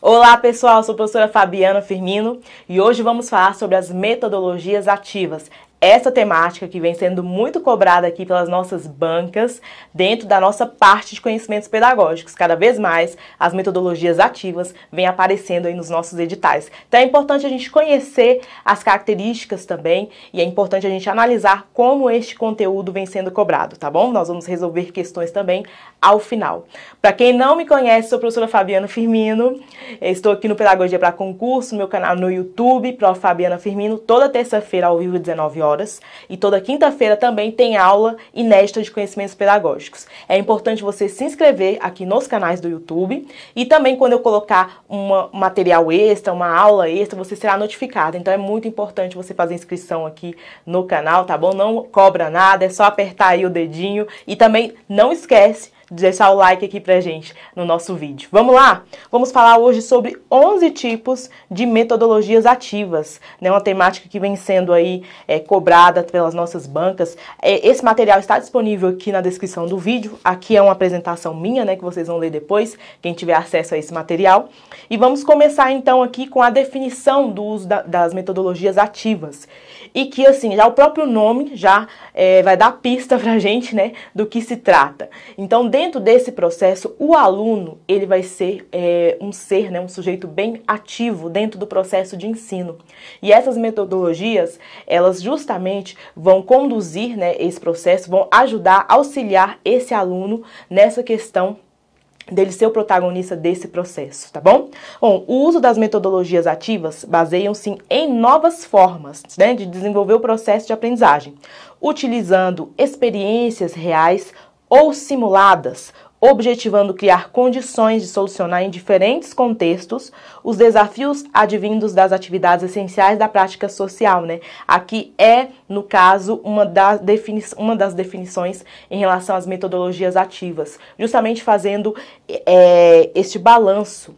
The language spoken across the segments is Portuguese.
Olá pessoal, sou a professora Fabiana Firmino e hoje vamos falar sobre as metodologias ativas essa temática que vem sendo muito cobrada aqui pelas nossas bancas dentro da nossa parte de conhecimentos pedagógicos. Cada vez mais as metodologias ativas vêm aparecendo aí nos nossos editais. Então é importante a gente conhecer as características também e é importante a gente analisar como este conteúdo vem sendo cobrado, tá bom? Nós vamos resolver questões também ao final. Para quem não me conhece, sou a professora Fabiana Firmino. Estou aqui no Pedagogia para Concurso, meu canal no YouTube, Prof. Fabiana Firmino, toda terça-feira ao vivo 19 horas horas. E toda quinta-feira também tem aula inédita de conhecimentos pedagógicos. É importante você se inscrever aqui nos canais do YouTube e também quando eu colocar um material extra, uma aula extra, você será notificado. Então é muito importante você fazer inscrição aqui no canal, tá bom? Não cobra nada, é só apertar aí o dedinho e também não esquece deixar o like aqui pra gente no nosso vídeo. Vamos lá? Vamos falar hoje sobre 11 tipos de metodologias ativas, né? Uma temática que vem sendo aí é, cobrada pelas nossas bancas. É, esse material está disponível aqui na descrição do vídeo. Aqui é uma apresentação minha, né? Que vocês vão ler depois, quem tiver acesso a esse material. E vamos começar então aqui com a definição do uso da, das metodologias ativas. E que assim, já o próprio nome já é, vai dar pista pra gente, né? Do que se trata. Então, dentro desse processo, o aluno ele vai ser é, um ser, né, um sujeito bem ativo dentro do processo de ensino. E essas metodologias, elas justamente vão conduzir né, esse processo, vão ajudar, auxiliar esse aluno nessa questão dele ser o protagonista desse processo, tá bom? Bom, o uso das metodologias ativas baseiam-se em novas formas né, de desenvolver o processo de aprendizagem, utilizando experiências reais, ou simuladas, objetivando criar condições de solucionar em diferentes contextos os desafios advindos das atividades essenciais da prática social, né? Aqui é, no caso, uma das, defini uma das definições em relação às metodologias ativas, justamente fazendo é, este balanço.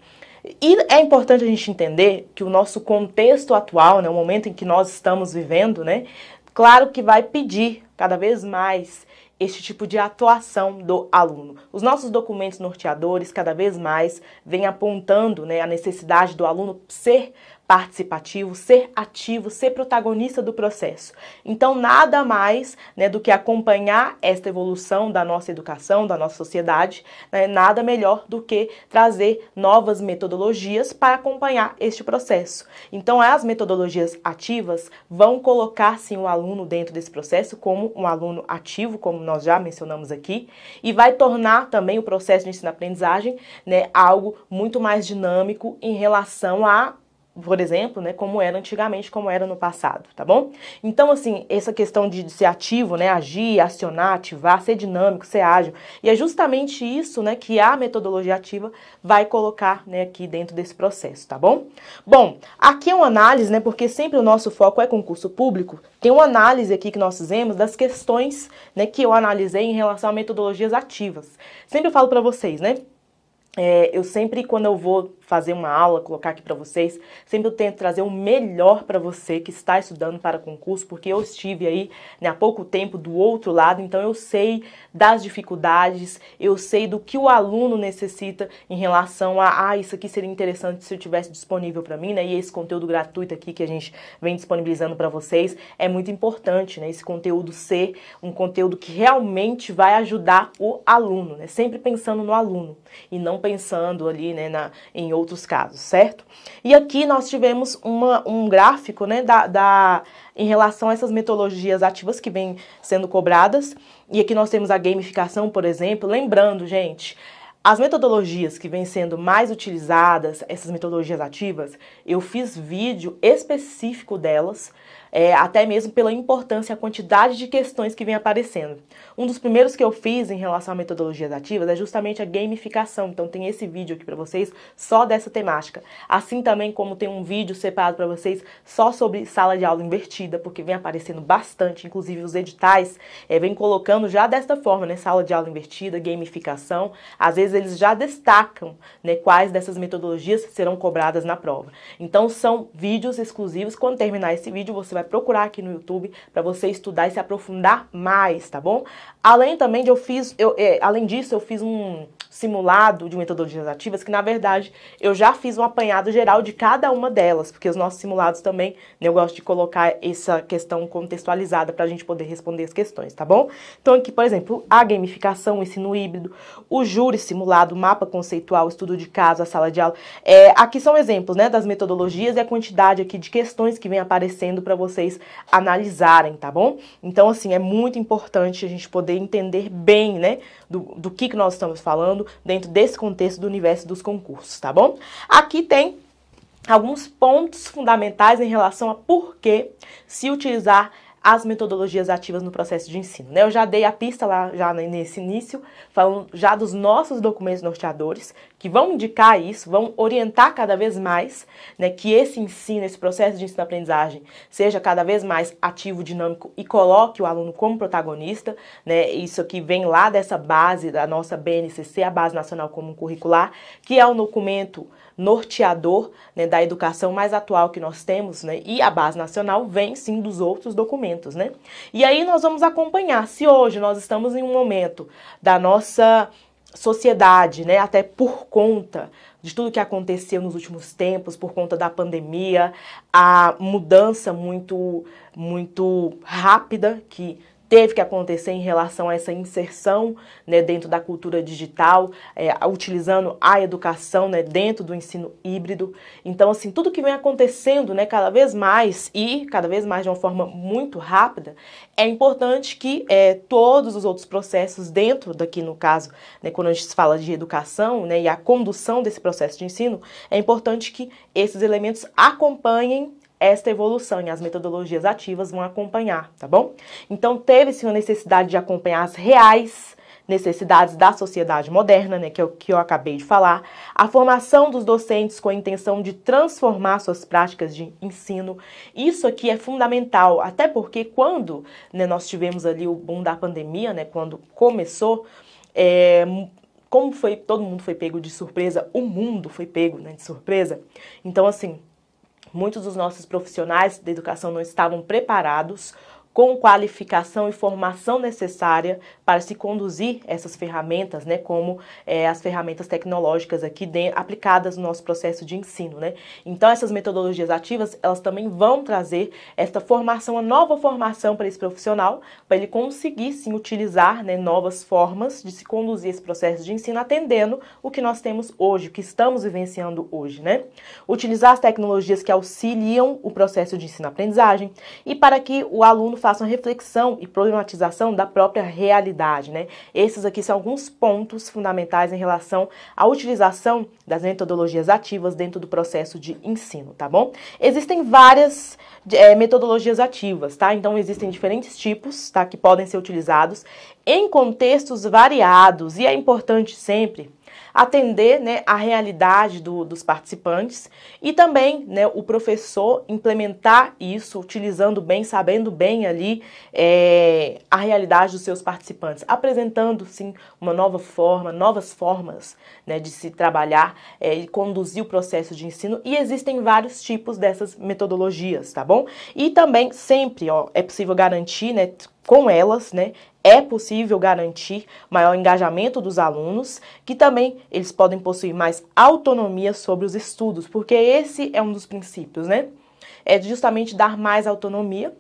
E é importante a gente entender que o nosso contexto atual, né, o momento em que nós estamos vivendo, né, claro que vai pedir cada vez mais este tipo de atuação do aluno. Os nossos documentos norteadores, cada vez mais, vêm apontando né, a necessidade do aluno ser participativo, ser ativo, ser protagonista do processo. Então, nada mais né, do que acompanhar esta evolução da nossa educação, da nossa sociedade, né, nada melhor do que trazer novas metodologias para acompanhar este processo. Então, as metodologias ativas vão colocar sim o aluno dentro desse processo como um aluno ativo, como nós já mencionamos aqui, e vai tornar também o processo de ensino-aprendizagem né, algo muito mais dinâmico em relação a por exemplo, né, como era antigamente, como era no passado, tá bom? Então, assim, essa questão de, ser ativo, né, agir, acionar, ativar, ser dinâmico, ser ágil, e é justamente isso, né, que a metodologia ativa vai colocar, né, aqui dentro desse processo, tá bom? Bom, aqui é uma análise, né, porque sempre o nosso foco é concurso público, tem uma análise aqui que nós fizemos das questões, né, que eu analisei em relação a metodologias ativas. Sempre eu falo para vocês, né, é, eu sempre, quando eu vou fazer uma aula, colocar aqui para vocês. Sempre eu tento trazer o melhor para você que está estudando para concurso, porque eu estive aí né, há pouco tempo do outro lado, então eu sei das dificuldades, eu sei do que o aluno necessita em relação a, ah, isso aqui seria interessante se eu tivesse disponível para mim, né? E esse conteúdo gratuito aqui que a gente vem disponibilizando para vocês é muito importante, né? Esse conteúdo ser um conteúdo que realmente vai ajudar o aluno, né? Sempre pensando no aluno e não pensando ali, né, na, em outros casos, certo? E aqui nós tivemos uma, um gráfico né, da, da, em relação a essas metodologias ativas que vêm sendo cobradas. E aqui nós temos a gamificação, por exemplo. Lembrando, gente, as metodologias que vêm sendo mais utilizadas, essas metodologias ativas, eu fiz vídeo específico delas é, até mesmo pela importância e a quantidade de questões que vem aparecendo. Um dos primeiros que eu fiz em relação a metodologias ativas é justamente a gamificação, então tem esse vídeo aqui para vocês só dessa temática. Assim também como tem um vídeo separado para vocês só sobre sala de aula invertida, porque vem aparecendo bastante, inclusive os editais é, vem colocando já desta forma, né, sala de aula invertida, gamificação, às vezes eles já destacam né, quais dessas metodologias serão cobradas na prova. Então são vídeos exclusivos, quando terminar esse vídeo você vai vai procurar aqui no YouTube para você estudar e se aprofundar mais, tá bom? Além também de eu fiz, eu, é, além disso, eu fiz um simulado de metodologias ativas, que na verdade eu já fiz um apanhado geral de cada uma delas, porque os nossos simulados também, né, eu gosto de colocar essa questão contextualizada para a gente poder responder as questões, tá bom? Então aqui, por exemplo, a gamificação, o ensino híbrido, o júri simulado, o mapa conceitual, o estudo de caso, a sala de aula. É, aqui são exemplos né, das metodologias e a quantidade aqui de questões que vem aparecendo para vocês analisarem, tá bom? Então, assim, é muito importante a gente poder entender bem, né? do, do que, que nós estamos falando dentro desse contexto do universo dos concursos, tá bom? Aqui tem alguns pontos fundamentais em relação a por que se utilizar as metodologias ativas no processo de ensino. Né? Eu já dei a pista lá já nesse início, falando já dos nossos documentos norteadores, que vão indicar isso, vão orientar cada vez mais né, que esse ensino, esse processo de ensino-aprendizagem seja cada vez mais ativo, dinâmico e coloque o aluno como protagonista. Né? Isso aqui vem lá dessa base da nossa BNCC, a Base Nacional Comum Curricular, que é um documento norteador né, da educação mais atual que nós temos, né, e a base nacional vem sim dos outros documentos. Né? E aí nós vamos acompanhar se hoje nós estamos em um momento da nossa sociedade, né, até por conta de tudo que aconteceu nos últimos tempos, por conta da pandemia, a mudança muito, muito rápida que teve que acontecer em relação a essa inserção né, dentro da cultura digital, é, utilizando a educação né, dentro do ensino híbrido. Então, assim, tudo que vem acontecendo né, cada vez mais e cada vez mais de uma forma muito rápida, é importante que é, todos os outros processos dentro daqui, no caso, né, quando a gente fala de educação né, e a condução desse processo de ensino, é importante que esses elementos acompanhem esta evolução e as metodologias ativas vão acompanhar, tá bom? Então teve-se uma necessidade de acompanhar as reais necessidades da sociedade moderna, né, que é o que eu acabei de falar, a formação dos docentes com a intenção de transformar suas práticas de ensino. Isso aqui é fundamental, até porque quando né, nós tivemos ali o boom da pandemia, né, quando começou, é, como foi todo mundo foi pego de surpresa, o mundo foi pego né, de surpresa. Então, assim, Muitos dos nossos profissionais da educação não estavam preparados com qualificação e formação necessária para se conduzir essas ferramentas, né, como é, as ferramentas tecnológicas aqui aplicadas no nosso processo de ensino, né. Então essas metodologias ativas, elas também vão trazer esta formação, a nova formação para esse profissional, para ele conseguir sim utilizar, né, novas formas de se conduzir esse processo de ensino, atendendo o que nós temos hoje, o que estamos vivenciando hoje, né. Utilizar as tecnologias que auxiliam o processo de ensino-aprendizagem e para que o aluno façam reflexão e problematização da própria realidade. Né? Esses aqui são alguns pontos fundamentais em relação à utilização das metodologias ativas dentro do processo de ensino, tá bom? Existem várias é, metodologias ativas, tá? Então existem diferentes tipos, tá? Que podem ser utilizados em contextos variados e é importante sempre atender né, a realidade do, dos participantes e também né, o professor implementar isso, utilizando bem, sabendo bem ali é, a realidade dos seus participantes, apresentando sim uma nova forma, novas formas né, de se trabalhar é, e conduzir o processo de ensino. E existem vários tipos dessas metodologias, tá bom? E também sempre ó, é possível garantir, né? com elas, né? É possível garantir maior engajamento dos alunos, que também eles podem possuir mais autonomia sobre os estudos, porque esse é um dos princípios, né? É justamente dar mais autonomia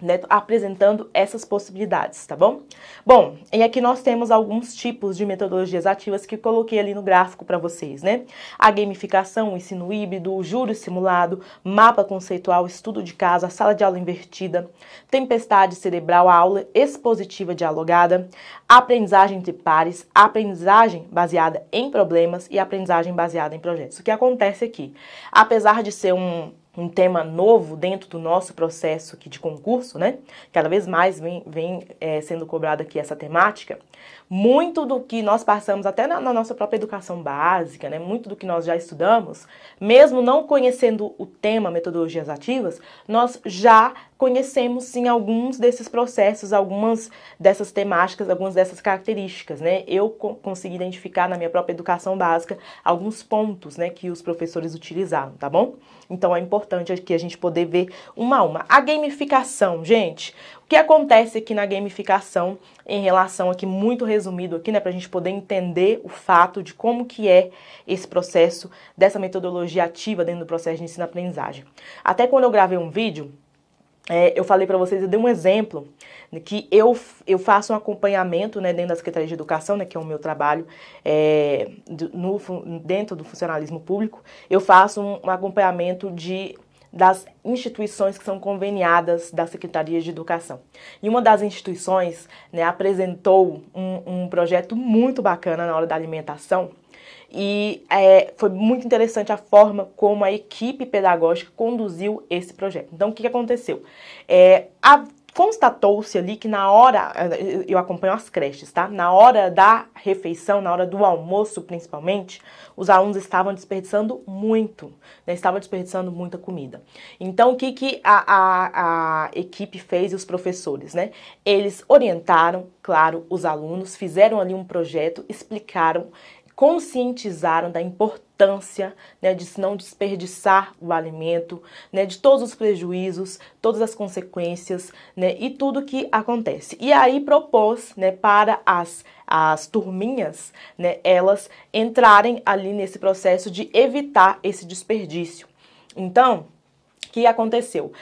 né, apresentando essas possibilidades, tá bom? Bom, e aqui nós temos alguns tipos de metodologias ativas que coloquei ali no gráfico para vocês, né? A gamificação, o ensino híbrido, o júri simulado, mapa conceitual, estudo de casa, sala de aula invertida, tempestade cerebral, aula expositiva dialogada, aprendizagem entre pares, aprendizagem baseada em problemas e aprendizagem baseada em projetos. O que acontece aqui? É apesar de ser um um tema novo dentro do nosso processo aqui de concurso, né? Cada vez mais vem, vem é, sendo cobrada aqui essa temática. Muito do que nós passamos até na, na, nossa própria educação básica, né? Muito do que nós já estudamos, mesmo não conhecendo o tema metodologias ativas, nós já conhecemos sim alguns desses processos, algumas dessas temáticas, algumas dessas características, né? Eu co consegui identificar na minha própria educação básica alguns pontos, né, que os professores utilizaram, tá bom? Então é importante aqui a gente poder ver uma a uma. A gamificação, gente, o que acontece aqui na gamificação em relação aqui muito resumido aqui, né, para a gente poder entender o fato de como que é esse processo dessa metodologia ativa dentro do processo de ensino-aprendizagem. Até quando eu gravei um vídeo é, eu falei para vocês, eu dei um exemplo que eu, eu faço um acompanhamento né, dentro da Secretaria de Educação, né, que é o meu trabalho é, no, dentro do funcionalismo público, eu faço um acompanhamento de das instituições que são conveniadas da Secretaria de Educação. E uma das instituições né, apresentou um, um projeto muito bacana na hora da alimentação, e é, foi muito interessante a forma como a equipe pedagógica conduziu esse projeto. Então, o que, aconteceu? É, a constatou-se ali que na hora, eu acompanho as creches, tá? Na hora da refeição, na hora do almoço principalmente, os alunos estavam desperdiçando muito, né? Estavam desperdiçando muita comida. Então, o que, que a, a, a equipe fez e os professores, né? Eles orientaram, claro, os alunos, fizeram ali um projeto, explicaram conscientizaram da importância né, de se não desperdiçar o alimento, né, de todos os prejuízos, todas as consequências né, e tudo que acontece. E aí propôs né, para as, as turminhas né, elas entrarem ali nesse processo de evitar esse desperdício. Então, que aconteceu?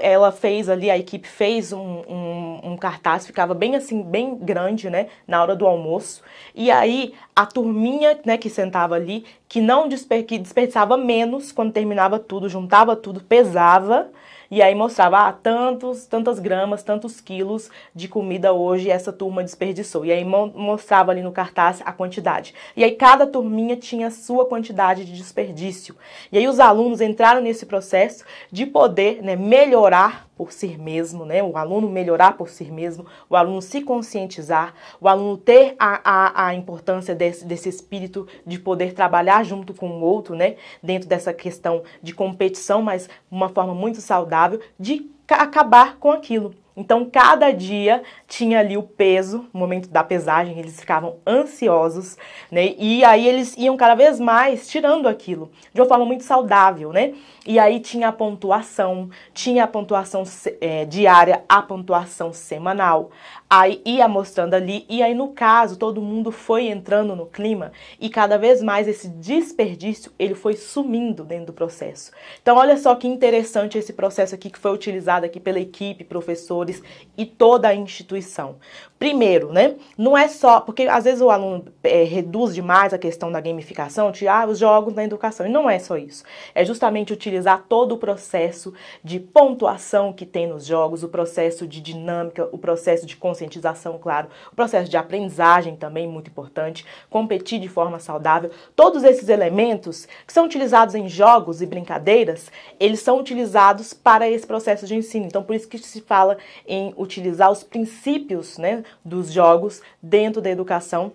Ela fez ali, a equipe fez um, um, um cartaz, ficava bem assim, bem grande, né, na hora do almoço. E aí a turminha, né, que sentava ali, que não desper, que desperdiçava menos quando terminava tudo, juntava tudo, pesava e aí mostrava, ah, tantos, tantas gramas, tantos quilos de comida hoje essa turma desperdiçou. E aí mostrava ali no cartaz a quantidade. E aí cada turminha tinha a sua quantidade de desperdício. E aí os alunos entraram nesse processo de poder né, melhorar por si mesmo, né? O aluno melhorar por si mesmo, o aluno se conscientizar, o aluno ter a, a, a importância desse, desse espírito de poder trabalhar junto com o outro, né? Dentro dessa questão de competição, mas uma forma muito saudável de acabar com aquilo. Então, cada dia tinha ali o peso, o momento da pesagem, eles ficavam ansiosos, né? E aí eles iam cada vez mais tirando aquilo, de uma forma muito saudável, né? E aí tinha a pontuação, tinha a pontuação é, diária, a pontuação semanal, aí ia mostrando ali, e aí no caso, todo mundo foi entrando no clima, e cada vez mais esse desperdício, ele foi sumindo dentro do processo. Então, olha só que interessante esse processo aqui que foi utilizado aqui pela equipe, professor e toda a instituição. Primeiro, né? Não é só. Porque às vezes o aluno é, reduz demais a questão da gamificação, de ah, os jogos na educação. E não é só isso. É justamente utilizar todo o processo de pontuação que tem nos jogos, o processo de dinâmica, o processo de conscientização, claro, o processo de aprendizagem também, muito importante, competir de forma saudável. Todos esses elementos que são utilizados em jogos e brincadeiras, eles são utilizados para esse processo de ensino. Então, por isso que se fala em utilizar os princípios, né? dos jogos dentro da educação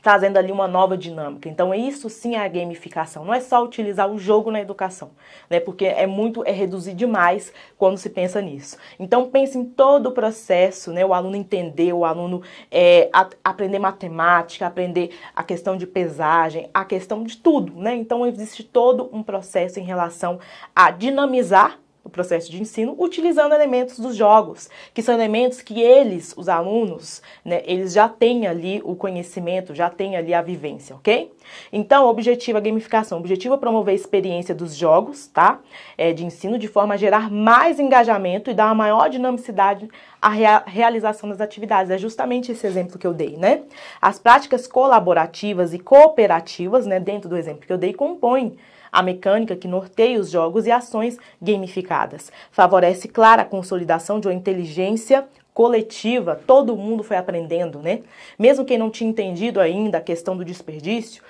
trazendo ali uma nova dinâmica. Então, isso sim é a gamificação. Não é só utilizar o jogo na educação, né? Porque é muito, é reduzir demais quando se pensa nisso. Então, pense em todo o processo, né? O aluno entender, o aluno é, a, aprender matemática, aprender a questão de pesagem, a questão de tudo, né? Então, existe todo um processo em relação a dinamizar o processo de ensino utilizando elementos dos jogos, que são elementos que eles, os alunos, né, eles já têm ali o conhecimento, já têm ali a vivência, ok? Então, o objetivo é a gamificação. O objetivo é promover a experiência dos jogos, tá? É, de ensino, de forma a gerar mais engajamento e dar uma maior dinamicidade à rea realização das atividades. É justamente esse exemplo que eu dei, né? As práticas colaborativas e cooperativas, né, dentro do exemplo que eu dei, compõem a mecânica que norteia os jogos e ações gamificadas. Favorece, claro, a consolidação de uma inteligência coletiva, todo mundo foi aprendendo, né? Mesmo quem não tinha entendido ainda a questão do desperdício,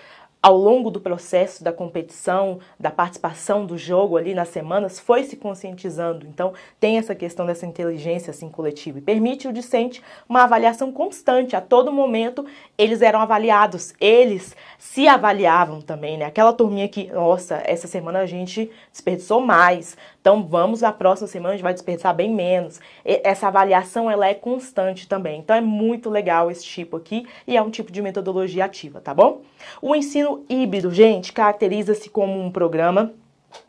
ao longo do processo da competição, da participação do jogo ali nas semanas, foi se conscientizando. Então, tem essa questão dessa inteligência assim, coletiva e permite o discente uma avaliação constante. A todo momento, eles eram avaliados, eles se avaliavam também, né? Aquela turminha que, nossa, essa semana a gente desperdiçou mais, então vamos à próxima semana, a gente vai desperdiçar bem menos. E essa avaliação ela é constante também. Então é muito legal esse tipo aqui e é um tipo de metodologia ativa, tá bom? O ensino híbrido, gente, caracteriza-se como um programa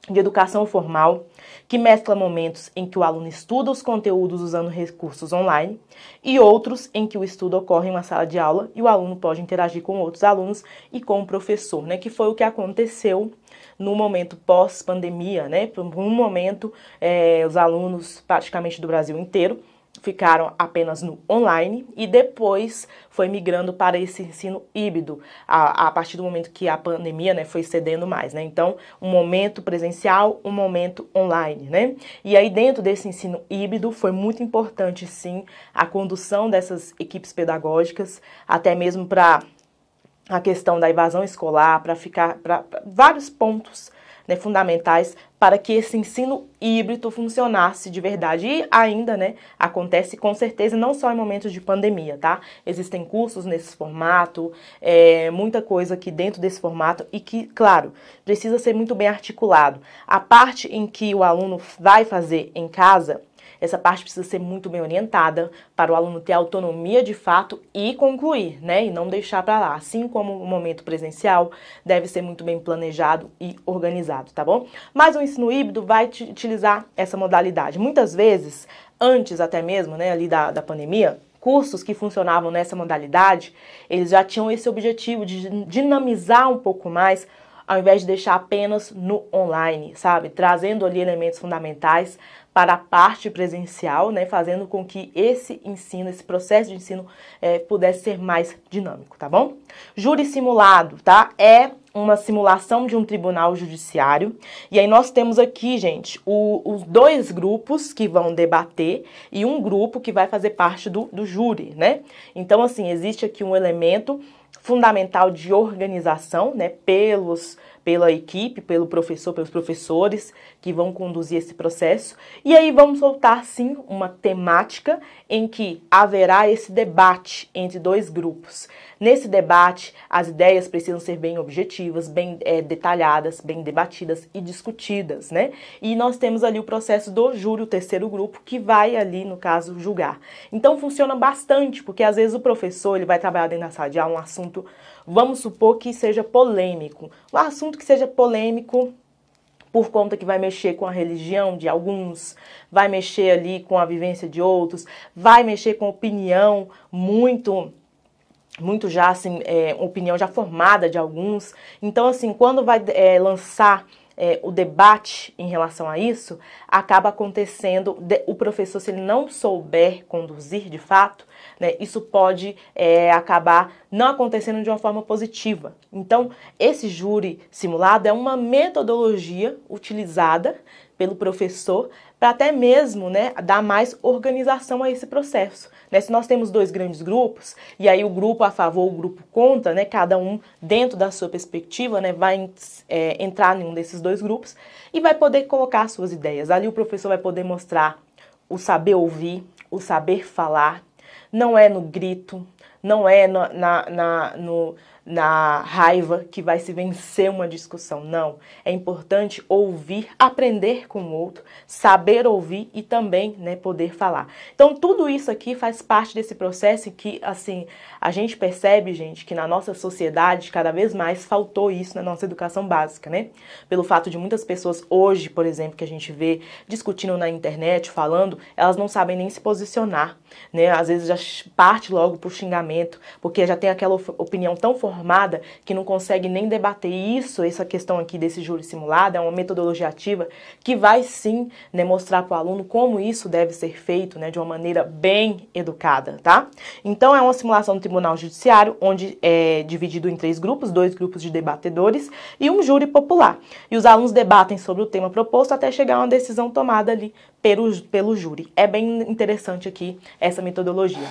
de educação formal, que mescla momentos em que o aluno estuda os conteúdos usando recursos online e outros em que o estudo ocorre em uma sala de aula e o aluno pode interagir com outros alunos e com o professor, né? Que foi o que aconteceu no momento pós-pandemia, né? Por um momento, é, os alunos praticamente do Brasil inteiro ficaram apenas no online e depois foi migrando para esse ensino híbrido, a, a partir do momento que a pandemia né, foi cedendo mais. Né? Então, um momento presencial, um momento online. Né? E aí, dentro desse ensino híbrido, foi muito importante, sim, a condução dessas equipes pedagógicas, até mesmo para a questão da evasão escolar, para ficar para vários pontos né, fundamentais para que esse ensino híbrido funcionasse de verdade. E ainda né, acontece com certeza, não só em momentos de pandemia, tá? Existem cursos nesse formato, é, muita coisa aqui dentro desse formato e que, claro, precisa ser muito bem articulado. A parte em que o aluno vai fazer em casa essa parte precisa ser muito bem orientada para o aluno ter autonomia de fato e concluir, né? E não deixar para lá. Assim como o momento presencial deve ser muito bem planejado e organizado, tá bom? Mas o ensino híbrido vai utilizar essa modalidade. Muitas vezes, antes até mesmo, né, ali da, da pandemia, cursos que funcionavam nessa modalidade, eles já tinham esse objetivo de dinamizar um pouco mais, ao invés de deixar apenas no online, sabe? Trazendo ali elementos fundamentais para a parte presencial, né, fazendo com que esse ensino, esse processo de ensino é, pudesse ser mais dinâmico, tá bom? Júri simulado, tá? É uma simulação de um tribunal judiciário. E aí nós temos aqui, gente, o, os dois grupos que vão debater e um grupo que vai fazer parte do, do júri, né? Então, assim, existe aqui um elemento fundamental de organização, né, pelos, pela equipe, pelo professor, pelos professores que vão conduzir esse processo. E aí vamos soltar sim uma temática em que haverá esse debate entre dois grupos. Nesse debate, as ideias precisam ser bem objetivas, bem é, detalhadas, bem debatidas e discutidas, né? E nós temos ali o processo do júri, o terceiro grupo, que vai ali, no caso, julgar. Então funciona bastante, porque às vezes o professor ele vai trabalhar dentro da sala de aula um assunto, vamos supor que seja polêmico. Um assunto que seja polêmico por conta que vai mexer com a religião de alguns, vai mexer ali com a vivência de outros, vai mexer com opinião muito muito já assim é, opinião já formada de alguns então assim quando vai é, lançar é, o debate em relação a isso acaba acontecendo de, o professor se ele não souber conduzir de fato né, isso pode é, acabar não acontecendo de uma forma positiva. Então, esse júri simulado é uma metodologia utilizada pelo professor para até mesmo né, dar mais organização a esse processo. Né? Se nós temos dois grandes grupos, e aí o grupo a favor, o grupo contra, né, cada um dentro da sua perspectiva né, vai é, entrar em um desses dois grupos e vai poder colocar suas ideias. Ali o professor vai poder mostrar o saber ouvir, o saber falar, não é no grito, não é na, na, na, no, na raiva que vai se vencer uma discussão, não. É importante ouvir, aprender com o outro, saber ouvir e também né, poder falar. Então, tudo isso aqui faz parte desse processo que, assim, a gente percebe, gente, que na nossa sociedade cada vez mais faltou isso na nossa educação básica, né? Pelo fato de muitas pessoas hoje, por exemplo, que a gente vê discutindo na internet, falando, elas não sabem nem se posicionar, né? Às vezes já parte logo pro xingamento, porque já tem aquela opinião tão formada que não consegue nem debater isso, essa questão aqui desse júri simulado, é uma metodologia ativa que vai sim, né, mostrar o aluno como isso deve ser feito, né, de uma maneira bem educada, tá? Então é uma simulação do Tribunal Judiciário, onde é dividido em três grupos, dois grupos de debatedores e um júri popular. E os alunos debatem sobre o tema proposto até chegar a uma decisão tomada ali pelo, pelo júri. É bem interessante aqui essa metodologia.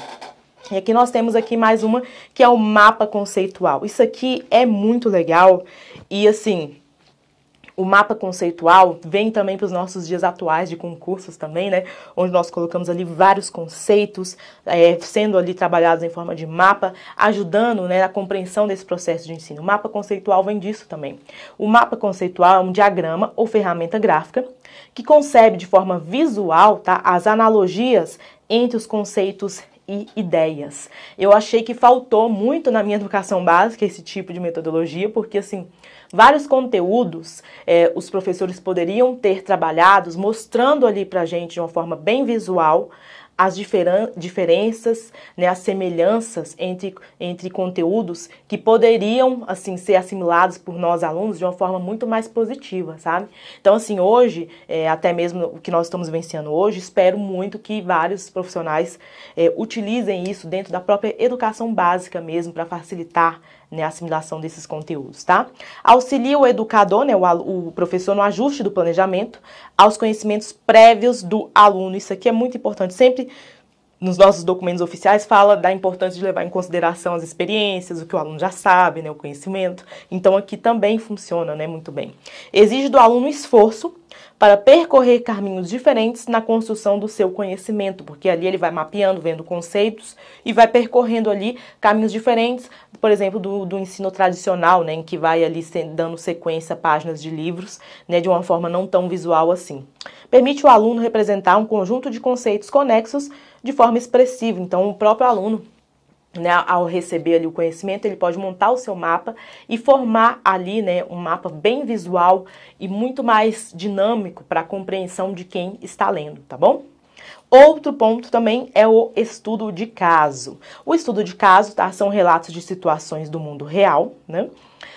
E aqui nós temos aqui mais uma, que é o mapa conceitual. Isso aqui é muito legal e assim, o mapa conceitual vem também para os nossos dias atuais de concursos também, né? Onde nós colocamos ali vários conceitos é, sendo ali trabalhados em forma de mapa, ajudando né, a compreensão desse processo de ensino. O mapa conceitual vem disso também. O mapa conceitual é um diagrama ou ferramenta gráfica que concebe de forma visual tá, as analogias entre os conceitos e ideias. Eu achei que faltou muito na minha educação básica esse tipo de metodologia, porque assim, Vários conteúdos é, os professores poderiam ter trabalhados, mostrando ali para a gente de uma forma bem visual as diferen diferenças, né, as semelhanças entre, entre conteúdos que poderiam assim ser assimilados por nós alunos de uma forma muito mais positiva, sabe? Então assim hoje é, até mesmo o que nós estamos vencendo hoje, espero muito que vários profissionais é, utilizem isso dentro da própria educação básica mesmo para facilitar né, assimilação desses conteúdos, tá? Auxilia o educador, né, o, o professor, no ajuste do planejamento aos conhecimentos prévios do aluno. Isso aqui é muito importante. Sempre nos nossos documentos oficiais fala da importância de levar em consideração as experiências, o que o aluno já sabe, né, o conhecimento. Então aqui também funciona, né, muito bem. Exige do aluno esforço para percorrer caminhos diferentes na construção do seu conhecimento, porque ali ele vai mapeando, vendo conceitos e vai percorrendo ali caminhos diferentes, por exemplo, do, do ensino tradicional, né, em que vai ali dando sequência a páginas de livros, né, de uma forma não tão visual assim. Permite o aluno representar um conjunto de conceitos conexos de forma expressiva, então o próprio aluno né, ao receber ali o conhecimento, ele pode montar o seu mapa e formar ali né, um mapa bem visual e muito mais dinâmico para a compreensão de quem está lendo, tá bom? Outro ponto também é o estudo de caso. O estudo de caso tá, são relatos de situações do mundo real, né?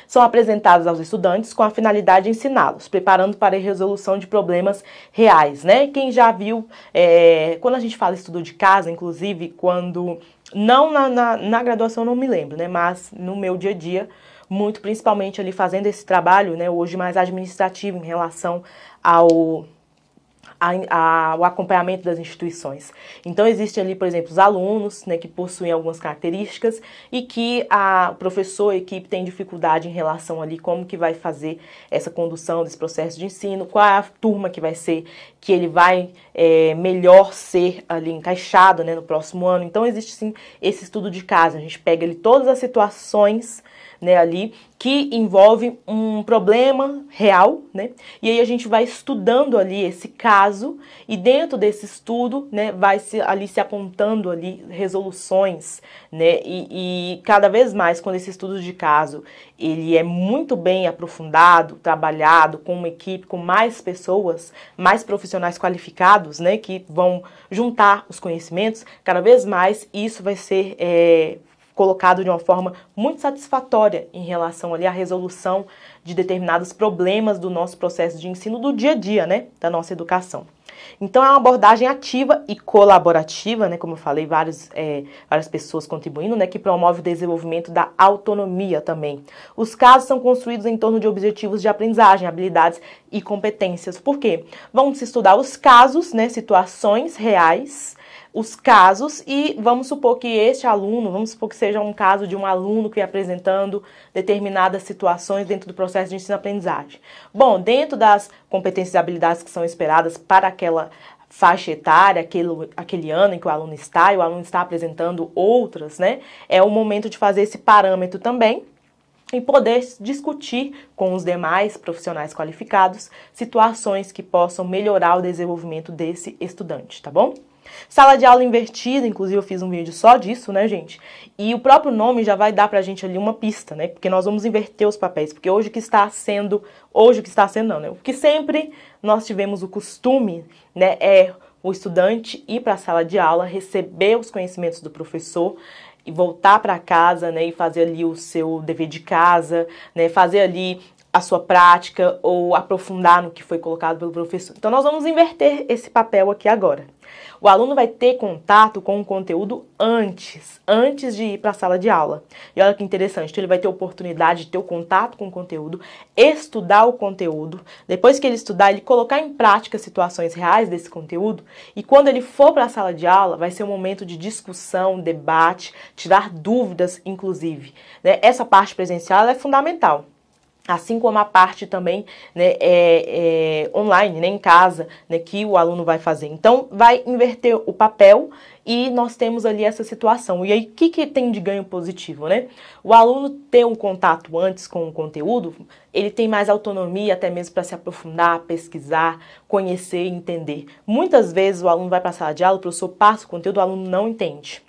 São apresentados aos estudantes com a finalidade de ensiná-los, preparando para a resolução de problemas reais, né? Quem já viu, é, quando a gente fala estudo de caso, inclusive quando não na, na, na, graduação não me lembro, né? Mas no meu dia a dia, muito principalmente ali fazendo esse trabalho, né? Hoje mais administrativo em relação ao a, a, o acompanhamento das instituições. Então, existem ali, por exemplo, os alunos né, que possuem algumas características e que a, o professor, a equipe tem dificuldade em relação ali como que vai fazer essa condução desse processo de ensino, qual é a turma que vai ser, que ele vai é, melhor ser ali encaixado né, no próximo ano. Então, existe sim esse estudo de caso, a gente pega ali todas as situações né, ali, que envolve um problema real, né? E aí a gente vai estudando ali esse caso e dentro desse estudo, né, vai se, ali se apontando ali resoluções, né? E, e cada vez mais quando esse estudo de caso ele é muito bem aprofundado, trabalhado com uma equipe, com mais pessoas, mais profissionais qualificados, né, que vão juntar os conhecimentos, cada vez mais isso vai ser é, colocado de uma forma muito satisfatória em relação ali à resolução de determinados problemas do nosso processo de ensino do dia a dia, né, da nossa educação. Então é uma abordagem ativa e colaborativa, né, como eu falei, vários, é, várias pessoas contribuindo, né, que promove o desenvolvimento da autonomia também. Os casos são construídos em torno de objetivos de aprendizagem, habilidades e competências. Por quê? Vão se estudar os casos, né, situações reais os casos e vamos supor que este aluno, vamos supor que seja um caso de um aluno que é apresentando determinadas situações dentro do processo de ensino-aprendizagem. Bom, dentro das competências e habilidades que são esperadas para aquela faixa etária, aquele, aquele ano em que o aluno está e o aluno está apresentando outras, né? É o momento de fazer esse parâmetro também e poder discutir com os demais profissionais qualificados situações que possam melhorar o desenvolvimento desse estudante, tá bom? Sala de aula invertida, inclusive eu fiz um vídeo só disso, né, gente? E o próprio nome já vai dar pra gente ali uma pista, né? Porque nós vamos inverter os papéis, porque hoje o que está sendo, hoje o que está sendo não, né? O que sempre nós tivemos o costume, né, é o estudante ir para a sala de aula, receber os conhecimentos do professor, e voltar para casa, né, e fazer ali o seu dever de casa, né, fazer ali a sua prática ou aprofundar no que foi colocado pelo professor. Então, nós vamos inverter esse papel aqui agora. O aluno vai ter contato com o conteúdo antes, antes de ir para a sala de aula. E olha que interessante, então ele vai ter oportunidade de ter o contato com o conteúdo, estudar o conteúdo, depois que ele estudar, ele colocar em prática situações reais desse conteúdo, e quando ele for para a sala de aula, vai ser um momento de discussão, debate, tirar dúvidas, inclusive. Né? Essa parte presencial é fundamental assim como a parte também né, é, é, online, né, em casa, né, que o aluno vai fazer. Então, vai inverter o papel e nós temos ali essa situação. E aí, o que, que tem de ganho positivo, né? O aluno ter um contato antes com o conteúdo, ele tem mais autonomia até mesmo para se aprofundar, pesquisar, conhecer e entender. Muitas vezes o aluno vai para a sala de aula, o professor passa o conteúdo, o aluno não entende.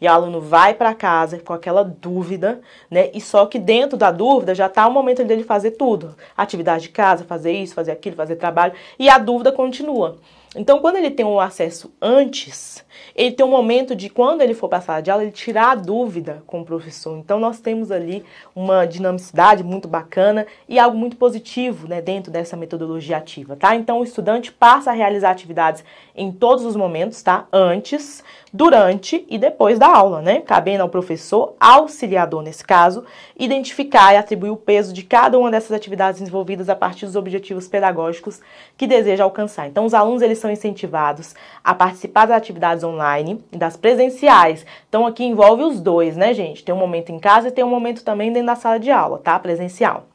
E o aluno vai para casa com aquela dúvida, né? E só que dentro da dúvida já está o momento dele fazer tudo: atividade de casa, fazer isso, fazer aquilo, fazer trabalho, e a dúvida continua. Então, quando ele tem o um acesso antes, ele tem um momento de quando ele for passar de aula, ele tirar a dúvida com o professor. Então, nós temos ali uma dinamicidade muito bacana e algo muito positivo né, dentro dessa metodologia ativa, tá? Então, o estudante passa a realizar atividades em todos os momentos, tá? Antes, durante e depois da aula, né? Cabendo ao professor auxiliador, nesse caso, identificar e atribuir o peso de cada uma dessas atividades envolvidas a partir dos objetivos pedagógicos que deseja alcançar. Então, os alunos, eles são incentivados a participar das atividades online e das presenciais. Então, aqui envolve os dois, né, gente? Tem um momento em casa e tem um momento também dentro da sala de aula, tá? Presencial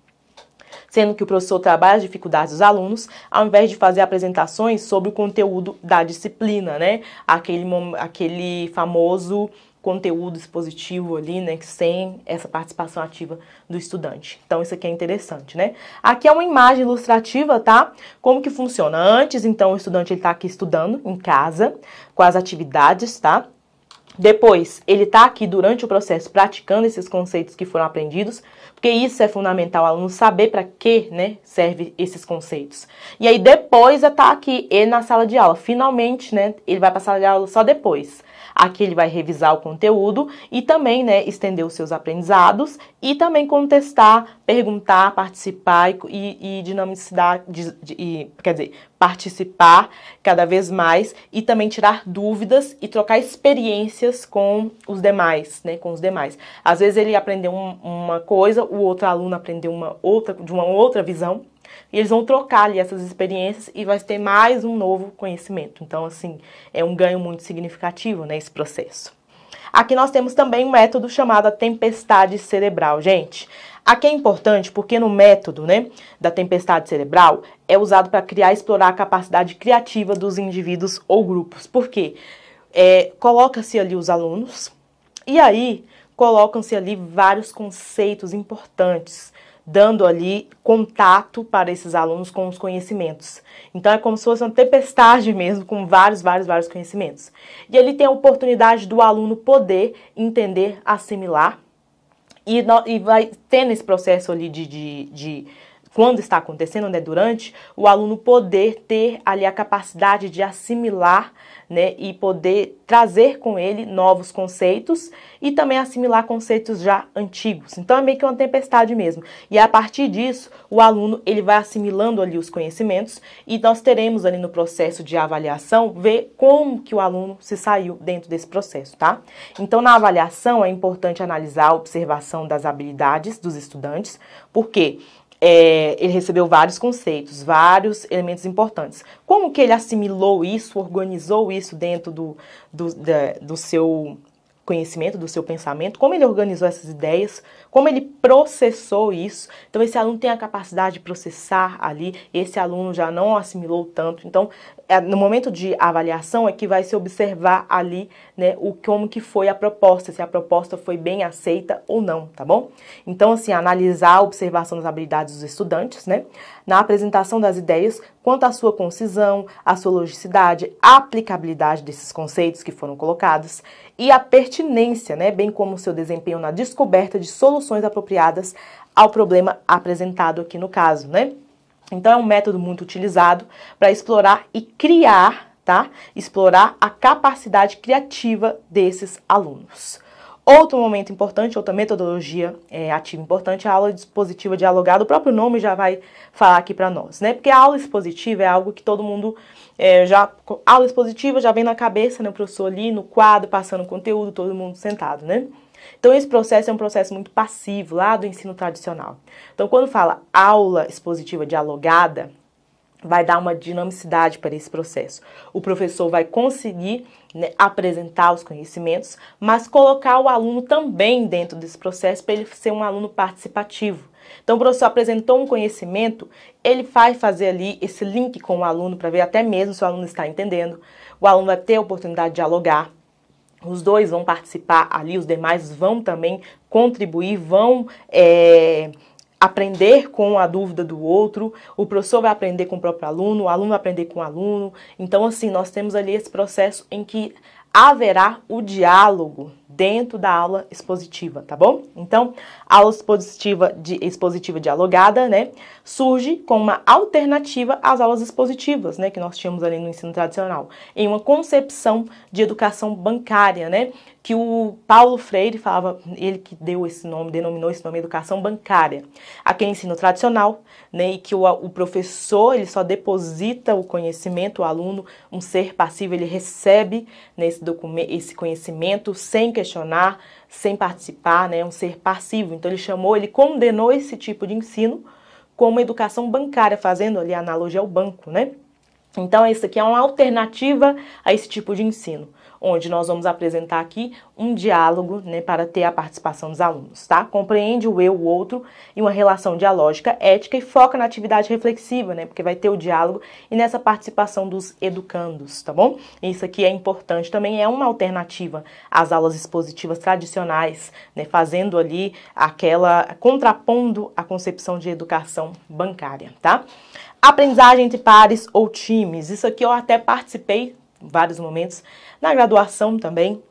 sendo que o professor trabalha as dificuldades dos alunos, ao invés de fazer apresentações sobre o conteúdo da disciplina, né? Aquele, aquele famoso conteúdo expositivo ali, né, sem essa participação ativa do estudante. Então isso aqui é interessante, né? Aqui é uma imagem ilustrativa, tá? Como que funciona? Antes, então, o estudante ele tá aqui estudando em casa, com as atividades, tá? Depois, ele está aqui durante o processo praticando esses conceitos que foram aprendidos porque isso é fundamental, o aluno saber para que né, serve esses conceitos. E aí depois é estar tá aqui e na sala de aula. Finalmente, né? Ele vai para a sala de aula só depois. Aqui ele vai revisar o conteúdo e também né, estender os seus aprendizados e também contestar, perguntar, participar e, e dinamicidade, e, quer dizer, participar cada vez mais e também tirar dúvidas e trocar experiências com os demais, né, com os demais. Às vezes ele aprendeu um, uma coisa, o outro aluno aprendeu uma outra, de uma outra visão, e eles vão trocar ali essas experiências e vai ter mais um novo conhecimento. Então, assim, é um ganho muito significativo nesse né, processo. Aqui nós temos também um método chamado a tempestade cerebral, gente. Aqui é importante porque no método, né, da tempestade cerebral é usado para criar e explorar a capacidade criativa dos indivíduos ou grupos. Por quê? É, Coloca-se ali os alunos e aí colocam-se ali vários conceitos importantes dando ali contato para esses alunos com os conhecimentos. Então é como se fosse uma tempestade mesmo, com vários, vários, vários conhecimentos. E ele tem a oportunidade do aluno poder entender, assimilar, e, e vai tendo esse processo ali de, de, de quando está acontecendo, né, durante, o aluno poder ter ali a capacidade de assimilar né, e poder trazer com ele novos conceitos e também assimilar conceitos já antigos. Então é meio que uma tempestade mesmo. E a partir disso, o aluno ele vai assimilando ali os conhecimentos e nós teremos ali no processo de avaliação ver como que o aluno se saiu dentro desse processo, tá? Então na avaliação é importante analisar a observação das habilidades dos estudantes, porque é, ele recebeu vários conceitos, vários elementos importantes. Como que ele assimilou isso, organizou isso dentro do, do, da, do seu conhecimento, do seu pensamento, como ele organizou essas ideias, como ele processou isso. Então, esse aluno tem a capacidade de processar ali, esse aluno já não assimilou tanto. Então, é, no momento de avaliação é que vai se observar ali, né, o como que foi a proposta, se a proposta foi bem aceita ou não, tá bom? Então, assim, analisar a observação das habilidades dos estudantes, né, na apresentação das ideias, quanto à sua concisão, à sua logicidade, à aplicabilidade desses conceitos que foram colocados e a pertinência, né, bem como o seu desempenho na descoberta de soluções apropriadas ao problema apresentado aqui no caso, né? Então, é um método muito utilizado para explorar e criar, tá? Explorar a capacidade criativa desses alunos. Outro momento importante, outra metodologia é, ativa importante, é a aula dispositiva dialogada. O próprio nome já vai falar aqui para nós, né? Porque a aula expositiva é algo que todo mundo é, já. Aula expositiva já vem na cabeça, né? O professor ali no quadro, passando conteúdo, todo mundo sentado, né? Então, esse processo é um processo muito passivo lá do ensino tradicional. Então, quando fala aula expositiva dialogada, vai dar uma dinamicidade para esse processo. O professor vai conseguir né, apresentar os conhecimentos, mas colocar o aluno também dentro desse processo para ele ser um aluno participativo. Então, o professor apresentou um conhecimento, ele vai fazer ali esse link com o aluno para ver até mesmo se o aluno está entendendo. O aluno vai ter a oportunidade de dialogar. Os dois vão participar ali, os demais vão também contribuir, vão. É, aprender com a dúvida do outro, o professor vai aprender com o próprio aluno, o aluno vai aprender com o aluno. Então, assim, nós temos ali esse processo em que haverá o diálogo, dentro da aula expositiva, tá bom? Então, aula expositiva, de, expositiva dialogada, né, surge como uma alternativa às aulas expositivas, né, que nós tínhamos ali no ensino tradicional, em uma concepção de educação bancária, né, que o Paulo Freire falava, ele que deu esse nome, denominou esse nome educação bancária, aquele é ensino tradicional, né, e que o, o professor, ele só deposita o conhecimento, o aluno, um ser passivo, ele recebe nesse né, documento, esse conhecimento sem questionar, sem participar, né, um ser passivo. Então ele chamou, ele condenou esse tipo de ensino como educação bancária, fazendo ali a analogia ao banco, né? Então, isso aqui é uma alternativa a esse tipo de ensino onde nós vamos apresentar aqui um diálogo né, para ter a participação dos alunos, tá? Compreende o eu, o outro e uma relação dialógica, ética e foca na atividade reflexiva, né? Porque vai ter o diálogo e nessa participação dos educandos, tá bom? Isso aqui é importante também, é uma alternativa às aulas expositivas tradicionais, né? Fazendo ali aquela, contrapondo a concepção de educação bancária, tá? Aprendizagem entre pares ou times. Isso aqui eu até participei vários momentos, na graduação também,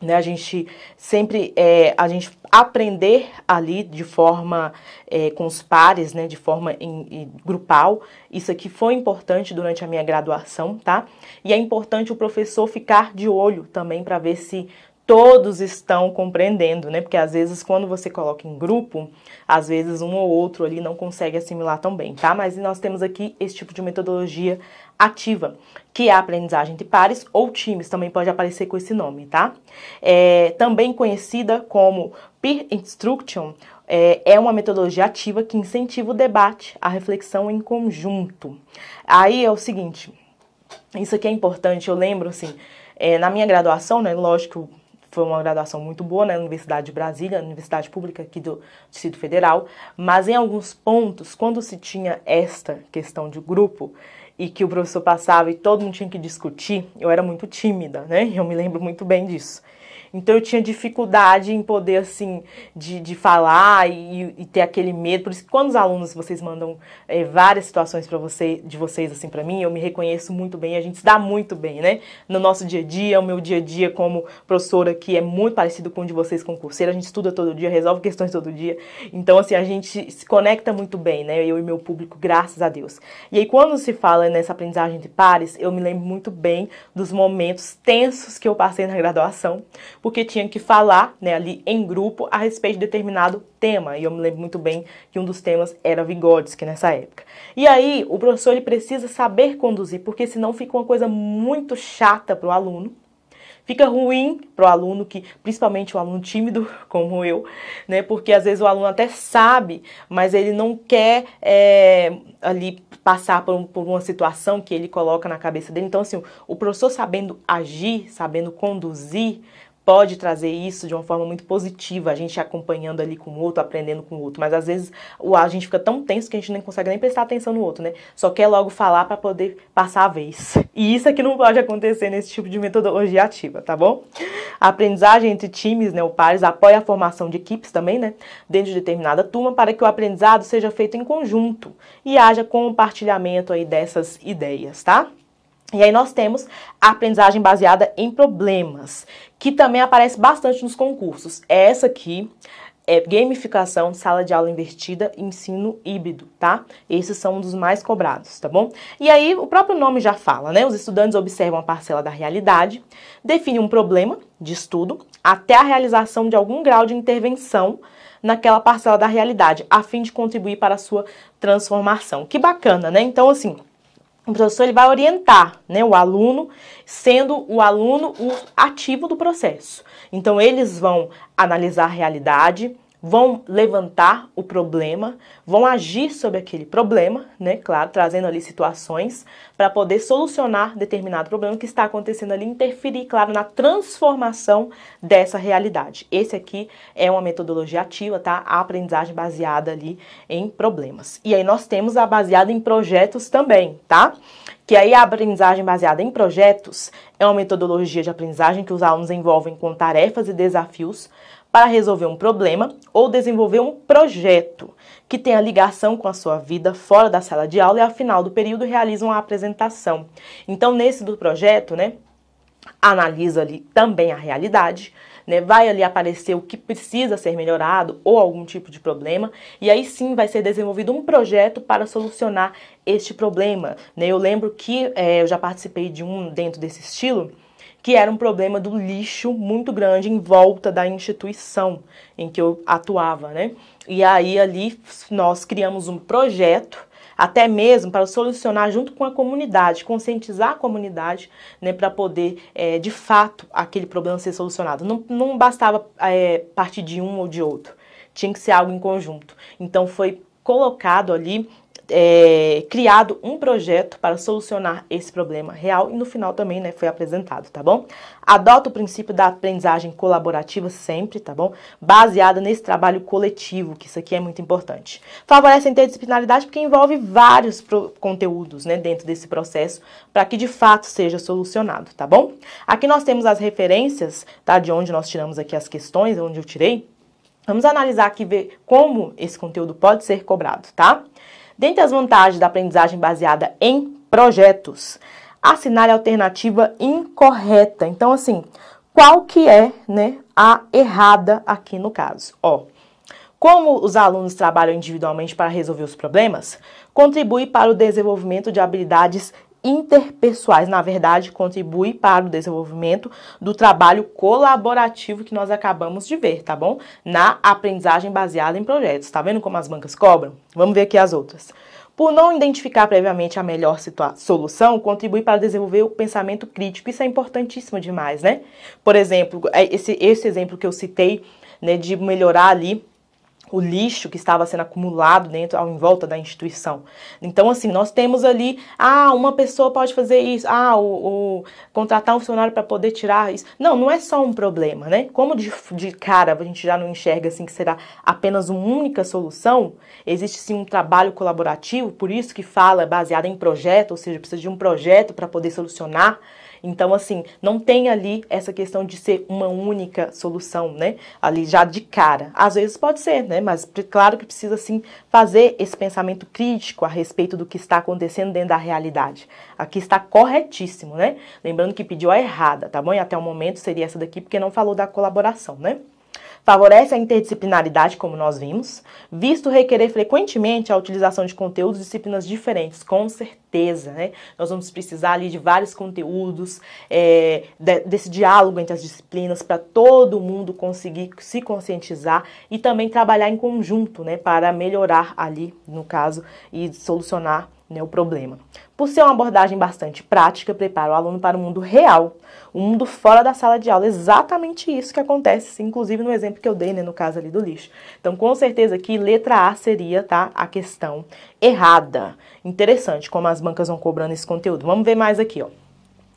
né, a gente sempre é, a gente aprender ali de forma é, com os pares, né, de forma em, em grupal. Isso aqui foi importante durante a minha graduação, tá? E é importante o professor ficar de olho também para ver se todos estão compreendendo, né? Porque às vezes quando você coloca em grupo, às vezes um ou outro ali não consegue assimilar tão bem, tá? Mas nós temos aqui esse tipo de metodologia ativa, que é a aprendizagem de pares ou times, também pode aparecer com esse nome, tá? É, também conhecida como peer instruction, é, é uma metodologia ativa que incentiva o debate, a reflexão em conjunto. Aí é o seguinte, isso aqui é importante, eu lembro assim, é, na minha graduação, né, lógico, foi uma graduação muito boa né, na né, Universidade de Brasília, Universidade Pública aqui do Distrito Federal, mas em alguns pontos, quando se tinha esta questão de grupo e que o professor passava e todo mundo tinha que discutir, eu era muito tímida, né? Eu me lembro muito bem disso. Então eu tinha dificuldade em poder, assim, de, de falar e, e ter aquele medo. Por isso que quando os alunos, vocês mandam é, várias situações para você, de vocês, assim, para mim, eu me reconheço muito bem, a gente se dá muito bem, né? No nosso dia a dia, o meu dia a dia como professora, que é muito parecido com o de vocês, concurseira, a gente estuda todo dia, resolve questões todo dia. Então, assim, a gente se conecta muito bem, né? Eu e meu público, graças a Deus. E aí, quando se fala nessa aprendizagem de pares, eu me lembro muito bem dos momentos tensos que eu passei na graduação, porque tinha que falar né, ali em grupo a respeito de determinado tema. E eu me lembro muito bem que um dos temas era Vygotsky nessa época. E aí o professor ele precisa saber conduzir, porque senão fica uma coisa muito chata para o aluno. Fica ruim para o aluno, que principalmente o aluno tímido, como eu, né? Porque às vezes o aluno até sabe, mas ele não quer é, ali passar por, um, por, uma situação que ele coloca na cabeça dele. Então, assim, o professor sabendo agir, sabendo conduzir, pode trazer isso de uma forma muito positiva, a gente acompanhando ali com o outro, aprendendo com o outro, mas às vezes a gente fica tão tenso que a gente nem consegue nem prestar atenção no outro, né? Só quer logo falar para poder passar a vez. E isso aqui é não pode acontecer nesse tipo de metodologia ativa, tá bom? A aprendizagem entre times, né, O pares, apoia a formação de equipes também, né, dentro de determinada turma, para que o aprendizado seja feito em conjunto e haja compartilhamento aí dessas ideias, tá? E aí nós temos a aprendizagem baseada em problemas, que também aparece bastante nos concursos. essa aqui é gamificação, sala de aula invertida, ensino híbrido, tá? Esses são um dos mais cobrados, tá bom? E aí o próprio nome já fala, né? Os estudantes observam a parcela da realidade, definem um problema de estudo até a realização de algum grau de intervenção naquela parcela da realidade, a fim de contribuir para a sua transformação. Que bacana, né? Então, assim, o professor ele vai orientar né, o aluno, sendo o aluno o ativo do processo. Então, eles vão analisar a realidade, vão levantar o problema, vão agir sobre aquele problema, né? Claro, trazendo ali situações para poder solucionar determinado problema que está acontecendo ali, interferir, claro, na transformação dessa realidade. Esse aqui é uma metodologia ativa, tá? A aprendizagem baseada ali em problemas. E aí nós temos a baseada em projetos também, tá? que aí a aprendizagem baseada em projetos é uma metodologia de aprendizagem que os alunos envolvem com tarefas e desafios para resolver um problema ou desenvolver um projeto que tenha ligação com a sua vida fora da sala de aula e ao final do período realizam a apresentação. Então, nesse do projeto, né, analisa ali também a realidade, né, vai ali aparecer o que precisa ser melhorado ou algum tipo de problema, e aí sim vai ser desenvolvido um projeto para solucionar este problema. Né? Eu lembro que é, eu já participei de um dentro desse estilo, que era um problema do lixo muito grande em volta da instituição em que eu atuava, né? E aí ali nós criamos um projeto até mesmo para solucionar junto com a comunidade, conscientizar a comunidade, né, para poder, é, de fato, aquele problema ser solucionado. Não, não bastava é, partir de um ou de outro, tinha que ser algo em conjunto. Então foi colocado ali é, criado um projeto para solucionar esse problema real e no final também né, foi apresentado, tá bom? Adota o princípio da aprendizagem colaborativa sempre, tá bom? Baseada nesse trabalho coletivo, que isso aqui é muito importante. Favorece a interdisciplinaridade porque envolve vários conteúdos né, dentro desse processo para que de fato seja solucionado, tá bom? Aqui nós temos as referências, tá? De onde nós tiramos aqui as questões, onde eu tirei. Vamos analisar aqui ver como esse conteúdo pode ser cobrado, tá? Dentre as vantagens da aprendizagem baseada em projetos, assinale a alternativa incorreta. Então, assim, qual que é né, a errada aqui no caso? Ó, como os alunos trabalham individualmente para resolver os problemas, contribui para o desenvolvimento de habilidades interpessoais, na verdade, contribui para o desenvolvimento do trabalho colaborativo que nós acabamos de ver, tá bom? Na aprendizagem baseada em projetos. Tá vendo como as bancas cobram? Vamos ver aqui as outras. Por não identificar previamente a melhor solução, contribui para desenvolver o pensamento crítico. Isso é importantíssimo demais, né? Por exemplo, é esse, esse exemplo que eu citei, né, de melhorar ali o lixo que estava sendo acumulado dentro, ao, em volta da instituição. Então, assim, nós temos ali, ah, uma pessoa pode fazer isso, ah, o, o contratar um funcionário para poder tirar isso. Não, não é só um problema, né? Como de, de cara a gente já não enxerga assim que será apenas uma única solução, existe sim um trabalho colaborativo, por isso que fala baseado em projeto, ou seja, precisa de um projeto para poder solucionar então, assim, não tem ali essa questão de ser uma única solução, né? Ali já de cara. Às vezes pode ser, né? Mas claro que precisa, sim, fazer esse pensamento crítico a respeito do que está acontecendo dentro da realidade. Aqui está corretíssimo, né? Lembrando que pediu a errada, tá bom? E até o momento seria essa daqui, porque não falou da colaboração, né? favorece a interdisciplinaridade, como nós vimos, visto requerer frequentemente a utilização de conteúdos de disciplinas diferentes, com certeza certeza, né? Nós vamos precisar ali de vários conteúdos, é, de, desse diálogo entre as disciplinas para todo mundo conseguir se conscientizar e também trabalhar em conjunto, né? Para melhorar ali, no caso, e solucionar né, o problema. Por ser uma abordagem bastante prática, prepara o aluno para o mundo real, o mundo fora da sala de aula. Exatamente isso que acontece, inclusive no exemplo que eu dei, né, no caso ali do lixo. Então, com certeza que letra A seria tá, a questão errada. Interessante como as bancas vão cobrando esse conteúdo. Vamos ver mais aqui, ó.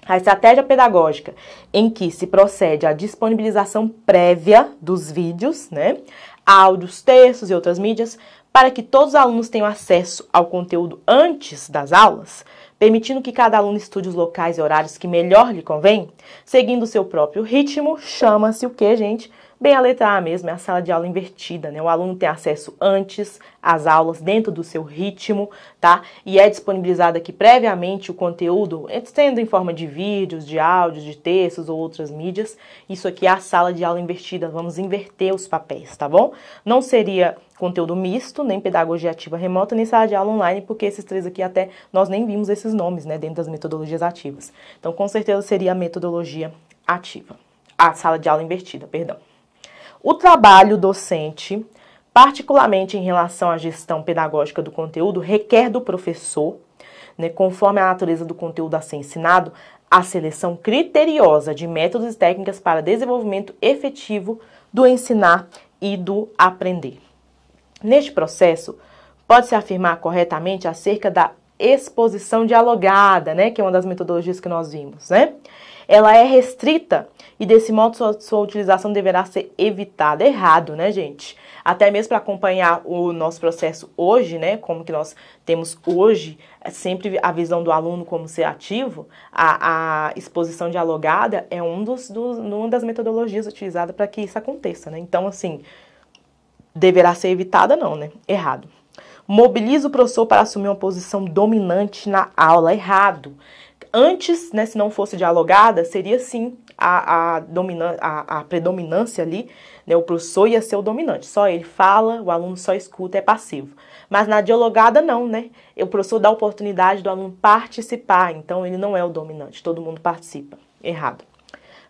A estratégia pedagógica em que se procede à disponibilização prévia dos vídeos, né, áudios, textos e outras mídias, para que todos os alunos tenham acesso ao conteúdo antes das aulas, permitindo que cada aluno estude os locais e horários que melhor lhe convém, seguindo o seu próprio ritmo, chama-se o que, gente? Bem, a letra A mesmo é a sala de aula invertida, né? O aluno tem acesso antes às aulas, dentro do seu ritmo, tá? E é disponibilizado aqui previamente o conteúdo, sendo em forma de vídeos, de áudios, de textos ou outras mídias. Isso aqui é a sala de aula invertida, vamos inverter os papéis, tá bom? Não seria conteúdo misto, nem pedagogia ativa remota, nem sala de aula online, porque esses três aqui até nós nem vimos esses nomes, né, dentro das metodologias ativas. Então, com certeza seria a metodologia ativa, a sala de aula invertida, perdão. O trabalho docente, particularmente em relação à gestão pedagógica do conteúdo, requer do professor, né, conforme a natureza do conteúdo a ser ensinado, a seleção criteriosa de métodos e técnicas para desenvolvimento efetivo do ensinar e do aprender. Neste processo, pode-se afirmar corretamente acerca da exposição dialogada, né, que é uma das metodologias que nós vimos, né? ela é restrita e desse modo sua, sua utilização deverá ser evitada. Errado, né, gente? Até mesmo para acompanhar o nosso processo hoje, né, como que nós temos hoje é sempre a visão do aluno como ser ativo, a, a exposição dialogada é um dos, dos, uma das metodologias utilizadas para que isso aconteça, né? Então, assim, deverá ser evitada não, né? Errado. Mobiliza o professor para assumir uma posição dominante na aula. Errado antes, né, se não fosse dialogada, seria sim a, a, a, a predominância ali, né, o professor ia ser o dominante. Só ele fala, o aluno só escuta, é passivo. Mas na dialogada não, né? O professor dá a oportunidade do aluno participar, então ele não é o dominante, todo mundo participa. Errado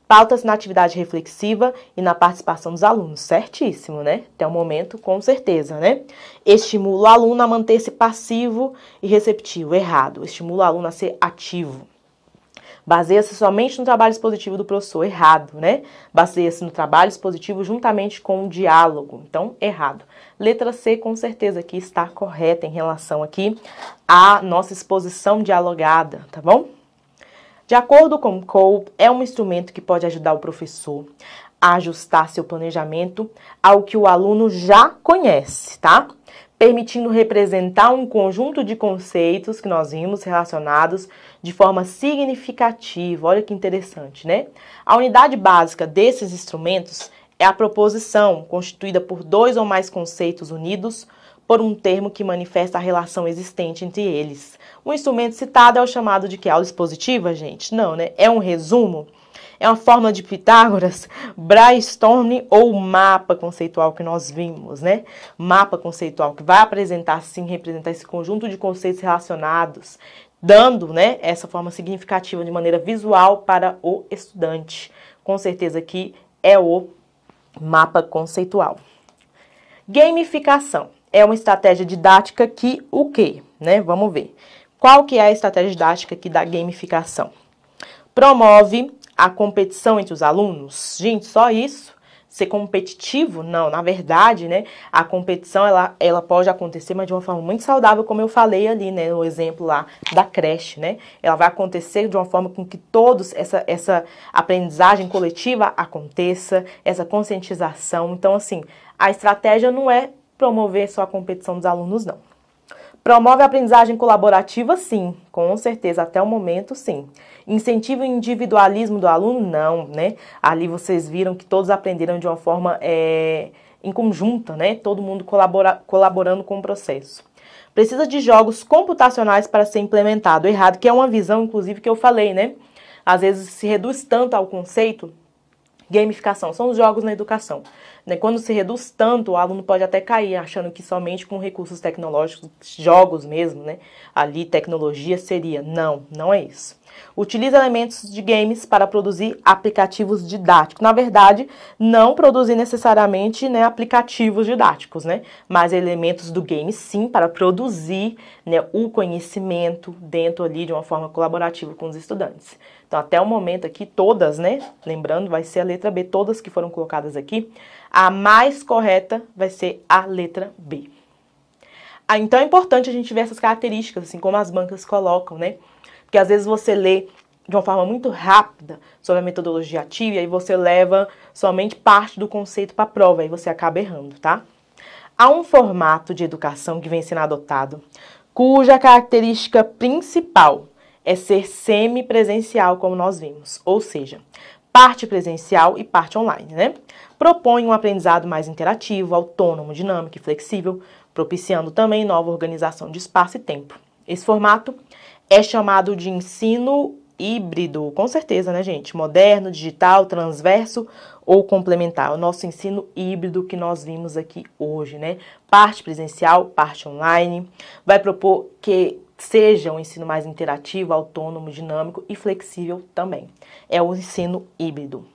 pautas na atividade reflexiva e na participação dos alunos. Certíssimo, né? Até o momento, com certeza, né? Estimula o aluno a manter-se passivo e receptivo. Errado. Estimula o aluno a ser ativo. Baseia-se somente no trabalho expositivo do professor. Errado, né? Baseia-se no trabalho expositivo juntamente com o diálogo. Então, errado. Letra C, com certeza, aqui está correta em relação aqui à nossa exposição dialogada, tá bom? De acordo com Cole, é um instrumento que pode ajudar o professor a ajustar seu planejamento ao que o aluno já conhece, tá? Permitindo representar um conjunto de conceitos que nós vimos relacionados de forma significativa. Olha que interessante, né? A unidade básica desses instrumentos é a proposição, constituída por dois ou mais conceitos unidos por um termo que manifesta a relação existente entre eles. O instrumento citado é o chamado de que aula expositiva, gente? Não, né? É um resumo? É uma forma de Pitágoras, brainstorming ou mapa conceitual que nós vimos, né? Mapa conceitual que vai apresentar, sim, representar esse conjunto de conceitos relacionados, dando, né, essa forma significativa de maneira visual para o estudante. Com certeza que é o mapa conceitual. Gamificação é uma estratégia didática que o quê, né? Vamos ver qual que é a estratégia didática aqui da gamificação? Promove a competição entre os alunos. Gente, só isso? Ser competitivo? Não, na verdade, né, a competição ela, ela pode acontecer, mas de uma forma muito saudável, como eu falei ali, né, no exemplo lá da creche, né? Ela vai acontecer de uma forma com que todos essa essa aprendizagem coletiva aconteça, essa conscientização. Então, assim, a estratégia não é promover só a competição dos alunos, não. Promove a aprendizagem colaborativa, sim, com certeza, até o momento, sim. Incentiva o individualismo do aluno, não, né? Ali vocês viram que todos aprenderam de uma forma é, em conjunta, né? Todo mundo colabora, colaborando com o processo. Precisa de jogos computacionais para ser implementado. Errado, que é uma visão, inclusive, que eu falei, né? Às vezes se reduz tanto ao conceito gamificação, são os jogos na educação. Né? Quando se reduz tanto, o aluno pode até cair, achando que somente com recursos tecnológicos, jogos mesmo, né? ali tecnologia seria. Não, não é isso. Utiliza elementos de games para produzir aplicativos didáticos. Na verdade, não produzir necessariamente né, aplicativos didáticos, né? Mas elementos do game sim para produzir né, o conhecimento dentro ali de uma forma colaborativa com os estudantes. Então, até o momento aqui, todas, né? Lembrando, vai ser a letra B, todas que foram colocadas aqui. A mais correta vai ser a letra B. Ah, então é importante a gente ver essas características, assim como as bancas colocam, né? Porque às vezes você lê de uma forma muito rápida sobre a metodologia ativa e aí você leva somente parte do conceito para a prova e você acaba errando, tá? Há um formato de educação que vem sendo adotado, cuja característica principal é ser semi-presencial, como nós vimos, ou seja, parte presencial e parte online, né? Propõe um aprendizado mais interativo, autônomo, dinâmico e flexível, propiciando também nova organização de espaço e tempo. Esse formato é chamado de ensino híbrido, com certeza, né, gente? Moderno, digital, transverso ou complementar. O nosso ensino híbrido que nós vimos aqui hoje, né? Parte presencial, parte online. Vai propor que seja um ensino mais interativo, autônomo, dinâmico e flexível também. É o ensino híbrido.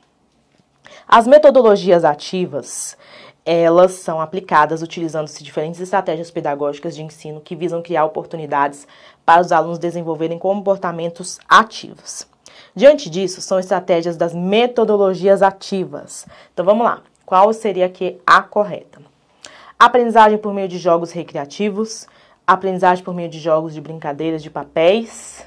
As metodologias ativas, elas são aplicadas utilizando-se diferentes estratégias pedagógicas de ensino que visam criar oportunidades para os alunos desenvolverem comportamentos ativos. Diante disso, são estratégias das metodologias ativas. Então vamos lá, qual seria que a correta? Aprendizagem por meio de jogos recreativos, aprendizagem por meio de jogos de brincadeiras de papéis,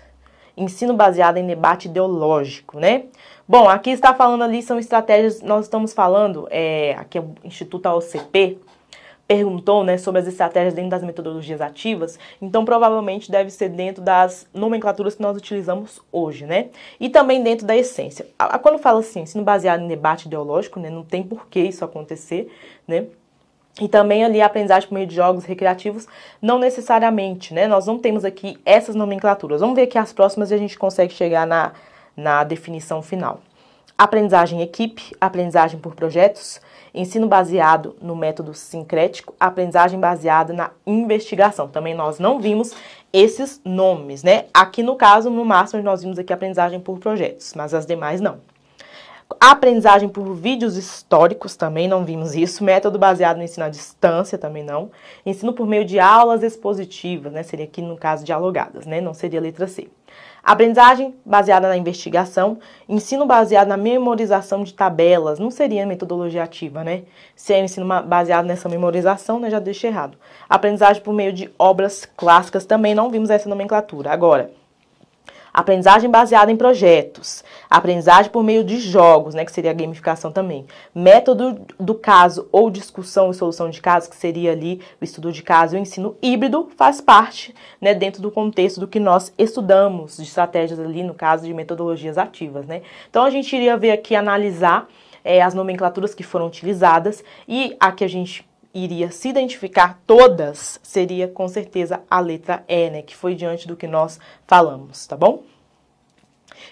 ensino baseado em debate ideológico, né? Bom, aqui está falando ali, são estratégias, nós estamos falando, é, aqui é o Instituto AOCP, perguntou né, sobre as estratégias dentro das metodologias ativas, então provavelmente deve ser dentro das nomenclaturas que nós utilizamos hoje, né? E também dentro da essência. Quando fala assim, ensino baseado em debate ideológico, né, não tem por que isso acontecer, né? E também ali a aprendizagem por meio de jogos recreativos, não necessariamente, né? Nós não temos aqui essas nomenclaturas. Vamos ver aqui as próximas e a gente consegue chegar na, na definição final. Aprendizagem em equipe, aprendizagem por projetos, ensino baseado no método sincrético, aprendizagem baseada na investigação. Também nós não vimos esses nomes, né? Aqui no caso, no máximo, nós vimos aqui aprendizagem por projetos, mas as demais não. Aprendizagem por vídeos históricos, também não vimos isso. Método baseado no ensino à distância, também não. Ensino por meio de aulas expositivas, né? Seria aqui no caso dialogadas, né? Não seria letra C. Aprendizagem baseada na investigação, ensino baseado na memorização de tabelas, não seria metodologia ativa, né? Se é ensino baseado nessa memorização, né, já deixa errado. Aprendizagem por meio de obras clássicas, também não vimos essa nomenclatura. Agora, aprendizagem baseada em projetos, aprendizagem por meio de jogos, né, que seria a gamificação também, método do caso ou discussão e solução de caso, que seria ali o estudo de caso e o ensino híbrido, faz parte, né, dentro do contexto do que nós estudamos de estratégias ali, no caso de metodologias ativas, né. Então a gente iria ver aqui, analisar é, as nomenclaturas que foram utilizadas e a que a gente iria se identificar todas seria com certeza a letra E, né, que foi diante do que nós falamos, tá bom?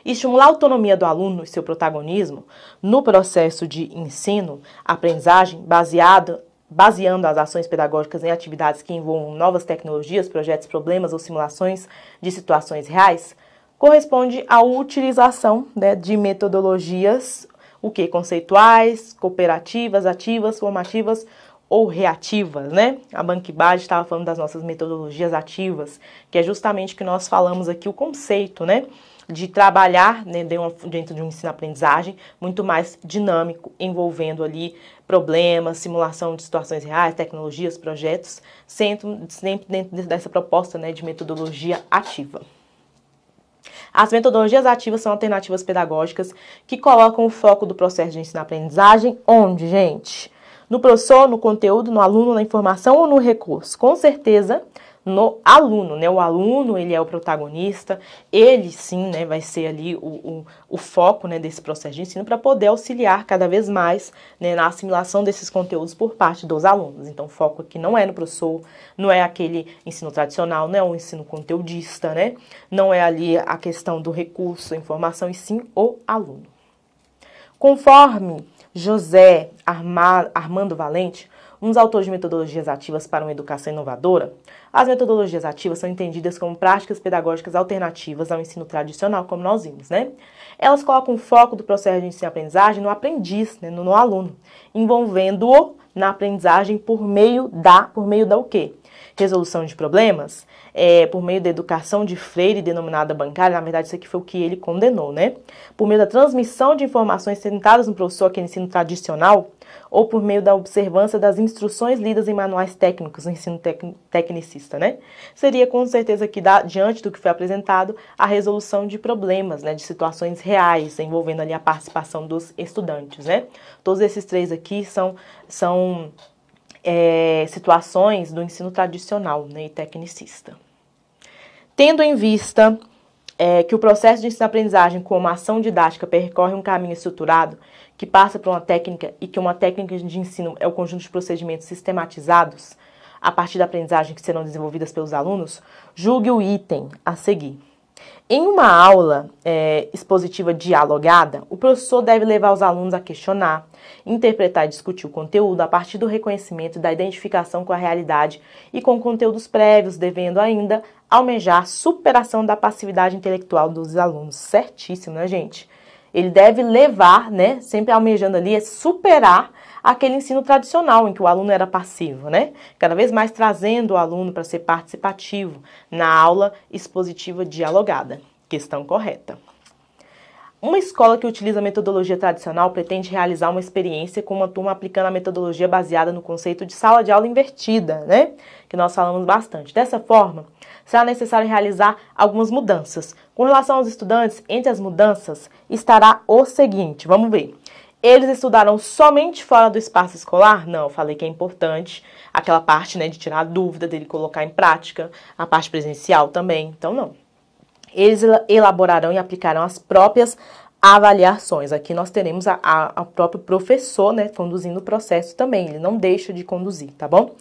Estimular a autonomia do aluno e seu protagonismo no processo de ensino, aprendizagem, baseado baseando as ações pedagógicas em atividades que envolvam novas tecnologias, projetos, problemas ou simulações de situações reais, corresponde à utilização né, de metodologias o que conceituais, cooperativas, ativas, formativas ou reativas, né? A Bankibad estava falando das nossas metodologias ativas, que é justamente que nós falamos aqui o conceito, né? De trabalhar né, dentro de um ensino-aprendizagem muito mais dinâmico, envolvendo ali problemas, simulação de situações reais, tecnologias, projetos, sempre dentro dessa proposta né, de metodologia ativa. As metodologias ativas são alternativas pedagógicas que colocam o foco do processo de ensino-aprendizagem onde, gente? No professor, no conteúdo, no aluno, na informação ou no recurso? Com certeza no aluno, né? O aluno, ele é o protagonista, ele sim, né, vai ser ali o, o, o foco, né, desse processo de ensino para poder auxiliar cada vez mais, né, na assimilação desses conteúdos por parte dos alunos. Então, o foco aqui não é no professor, não é aquele ensino tradicional, não é o ensino conteudista, né? Não é ali a questão do recurso, informação, e sim o aluno. Conforme José Armando Valente, um dos autores de metodologias ativas para uma educação inovadora, as metodologias ativas são entendidas como práticas pedagógicas alternativas ao ensino tradicional, como nós vimos, né? Elas colocam o foco do processo de ensino-aprendizagem no aprendiz, né, no, no aluno, envolvendo-o na aprendizagem por meio da, por meio da o quê? resolução de problemas, é, por meio da educação de Freire, denominada bancária, na verdade isso aqui foi o que ele condenou, né? Por meio da transmissão de informações sentadas no professor aqui no ensino tradicional, ou por meio da observância das instruções lidas em manuais técnicos no ensino tec tecnicista, né? Seria com certeza que, da, diante do que foi apresentado, a resolução de problemas, né, de situações reais, envolvendo ali a participação dos estudantes, né? Todos esses três aqui são, são é, situações do ensino tradicional né, e tecnicista. Tendo em vista é, que o processo de ensino-aprendizagem como ação didática percorre um caminho estruturado que passa por uma técnica e que uma técnica de ensino é o conjunto de procedimentos sistematizados a partir da aprendizagem que serão desenvolvidas pelos alunos, julgue o item a seguir. Em uma aula é, expositiva dialogada, o professor deve levar os alunos a questionar, interpretar e discutir o conteúdo a partir do reconhecimento e da identificação com a realidade e com conteúdos prévios, devendo ainda almejar superação da passividade intelectual dos alunos. Certíssimo, né, gente? Ele deve levar, né, sempre almejando ali, é superar aquele ensino tradicional em que o aluno era passivo, né? Cada vez mais trazendo o aluno para ser participativo na aula expositiva dialogada. Questão correta. Uma escola que utiliza a metodologia tradicional pretende realizar uma experiência com uma turma aplicando a metodologia baseada no conceito de sala de aula invertida, né? Que nós falamos bastante. Dessa forma, será necessário realizar algumas mudanças. Com relação aos estudantes, entre as mudanças estará o seguinte: vamos ver. Eles estudaram somente fora do espaço escolar? Não, falei que é importante aquela parte né, de tirar a dúvida, dele colocar em prática, a parte presencial também. Então, não. Eles elaborarão e aplicarão as próprias avaliações. Aqui nós teremos o a, próprio professor, né, conduzindo o processo também. Ele não deixa de conduzir, tá bom?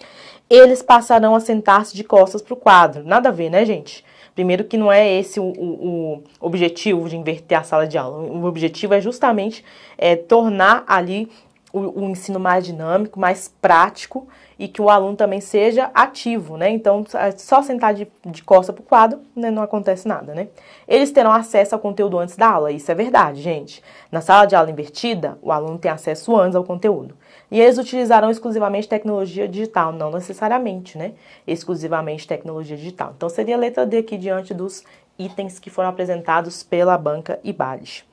Eles passarão a sentar-se de costas para o quadro. Nada a ver, né, gente? Primeiro que não é esse o, o, o objetivo de inverter a sala de aula. O objetivo é justamente é, tornar ali o, o, ensino mais dinâmico, mais prático e que o aluno também seja ativo, né? Então, é, só sentar de, de costa para o quadro né, não acontece nada, né? Eles terão acesso ao conteúdo antes da aula, isso é verdade, gente. Na sala de aula invertida, o aluno tem acesso antes ao conteúdo. E eles utilizaram exclusivamente tecnologia digital, não necessariamente, né? Exclusivamente tecnologia digital. Então seria a letra D aqui diante dos itens que foram apresentados pela banca Ibales.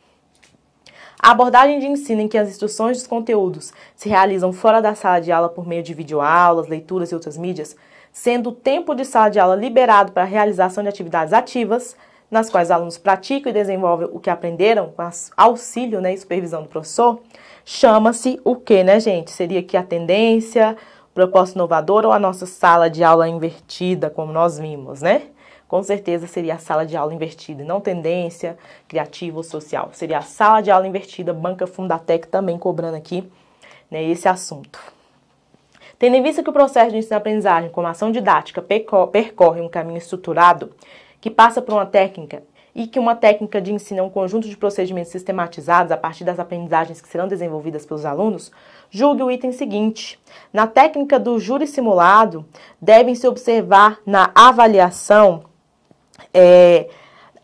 A abordagem de ensino em que as instruções dos conteúdos se realizam fora da sala de aula por meio de videoaulas, leituras e outras mídias, sendo o tempo de sala de aula liberado para a realização de atividades ativas, nas quais alunos praticam e desenvolvem o que aprenderam com auxílio né, e supervisão do professor, chama-se o que, né, gente? Seria que a tendência, proposta inovadora ou a nossa sala de aula invertida, como nós vimos, né? Com certeza seria a sala de aula invertida, não tendência criativa ou social. Seria a sala de aula invertida, Banca Fundatec também cobrando aqui né, esse assunto. Tendo em vista que o processo de ensino-aprendizagem como ação didática percorre um caminho estruturado que passa por uma técnica e que uma técnica de ensino é um conjunto de procedimentos sistematizados a partir das aprendizagens que serão desenvolvidas pelos alunos, julgue o item seguinte. Na técnica do júri simulado, devem-se observar na avaliação é,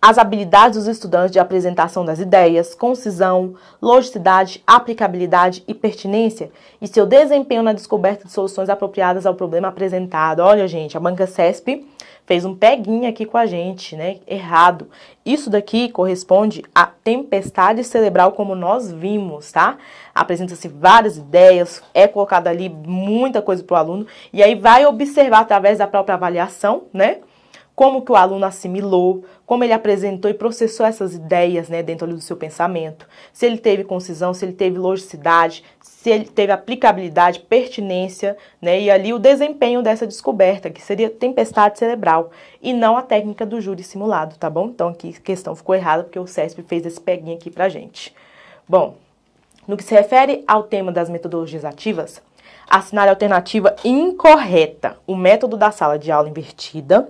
as habilidades dos estudantes de apresentação das ideias, concisão, logicidade, aplicabilidade e pertinência e seu desempenho na descoberta de soluções apropriadas ao problema apresentado. Olha, gente, a banca CESP fez um peguinho aqui com a gente, né? Errado. Isso daqui corresponde à tempestade cerebral como nós vimos, tá? Apresenta-se várias ideias, é colocada ali muita coisa para o aluno e aí vai observar através da própria avaliação, né? como que o aluno assimilou, como ele apresentou e processou essas ideias né, dentro do seu pensamento, se ele teve concisão, se ele teve logicidade, se ele teve aplicabilidade, pertinência, né, e ali o desempenho dessa descoberta, que seria tempestade cerebral, e não a técnica do júri simulado, tá bom? Então aqui a questão ficou errada porque o CESP fez esse peguinho aqui pra gente. Bom, no que se refere ao tema das metodologias ativas, assinale a alternativa incorreta, o método da sala de aula invertida,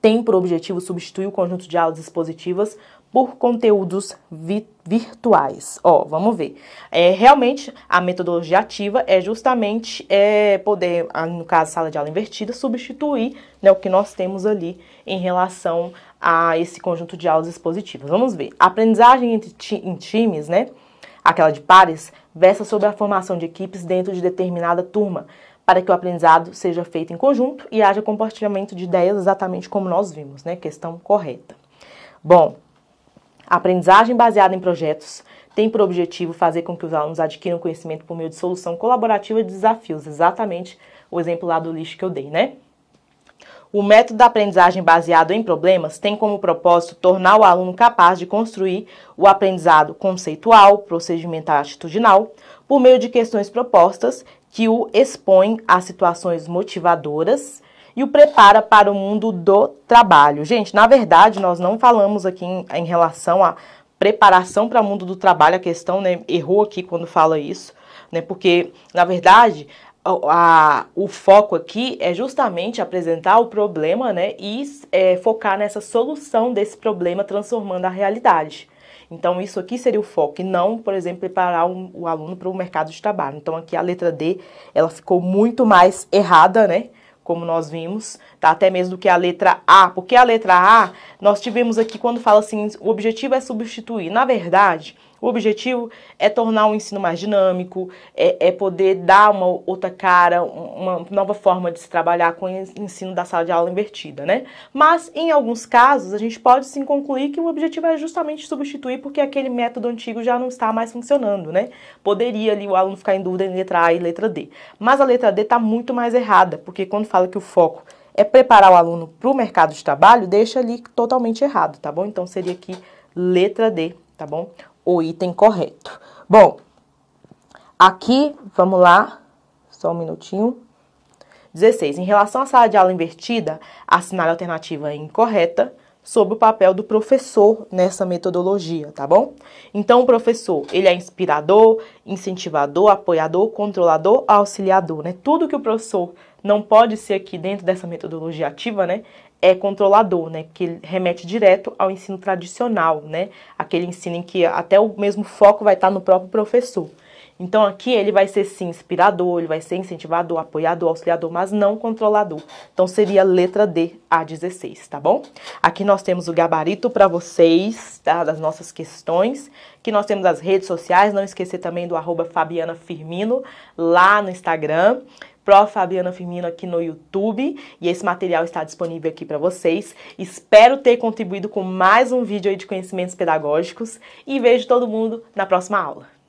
tem por objetivo substituir o conjunto de aulas expositivas por conteúdos vi virtuais. Ó, vamos ver. É, realmente, a metodologia ativa é justamente é, poder, ah, no caso, sala de aula invertida, substituir né, o que nós temos ali em relação a esse conjunto de aulas expositivas. Vamos ver. A aprendizagem entre ti em times, né? Aquela de pares, versa sobre a formação de equipes dentro de determinada turma, para que o aprendizado seja feito em conjunto e haja compartilhamento de ideias exatamente como nós vimos, né? Questão correta. Bom, a aprendizagem baseada em projetos tem por objetivo fazer com que os alunos adquiram conhecimento por meio de solução colaborativa de desafios, exatamente o exemplo lá do lixo que eu dei, né? O método da aprendizagem baseado em problemas tem como propósito tornar o aluno capaz de construir o aprendizado conceitual, procedimental e atitudinal por meio de questões propostas que o expõe a situações motivadoras e o prepara para o mundo do trabalho. Gente, na verdade, nós não falamos aqui em, em relação à preparação para o mundo do trabalho, a questão, né, errou aqui quando fala isso, né, porque, na verdade, a, a, o foco aqui é justamente apresentar o problema né, e é, focar nessa solução desse problema, transformando a realidade. Então, isso aqui seria o foco, e não, por exemplo, preparar um, o aluno para o mercado de trabalho. Então, aqui a letra D, ela ficou muito mais errada, né? Como nós vimos, tá? Até mesmo do que a letra A, porque a letra A, nós tivemos aqui quando fala assim, o objetivo é substituir. Na verdade, o objetivo é tornar o ensino mais dinâmico, é, é poder dar uma outra cara, uma nova forma de se trabalhar com o ensino da sala de aula invertida, né? Mas, em alguns casos, a gente pode sim concluir que o objetivo é justamente substituir porque aquele método antigo já não está mais funcionando, né? Poderia ali o aluno ficar em dúvida em letra A e letra D. Mas a letra D está muito mais errada, porque quando fala que o foco é preparar o aluno para o mercado de trabalho, deixa ali totalmente errado, tá bom? Então seria aqui letra D, tá bom? o item correto. Bom, aqui, vamos lá, só um minutinho. 16. Em relação à sala de aula invertida, assinale a alternativa incorreta sobre o papel do professor nessa metodologia, tá bom? Então, o professor, ele é inspirador, incentivador, apoiador, controlador, auxiliador, né? Tudo que o professor não pode ser aqui dentro dessa metodologia ativa, né? é controlador, né? Que remete direto ao ensino tradicional, né? Aquele ensino em que até o mesmo foco vai estar no próprio professor. Então aqui ele vai ser sim inspirador, ele vai ser incentivador, apoiador, auxiliador, mas não controlador. Então seria letra D a 16, tá bom? Aqui nós temos o gabarito para vocês, tá? Das nossas questões. Que nós temos as redes sociais, não esquecer também do arroba Fabiana Firmino lá no Instagram. Prof. Fabiana Firmino aqui no YouTube e esse material está disponível aqui para vocês. Espero ter contribuído com mais um vídeo de conhecimentos pedagógicos e vejo todo mundo na próxima aula.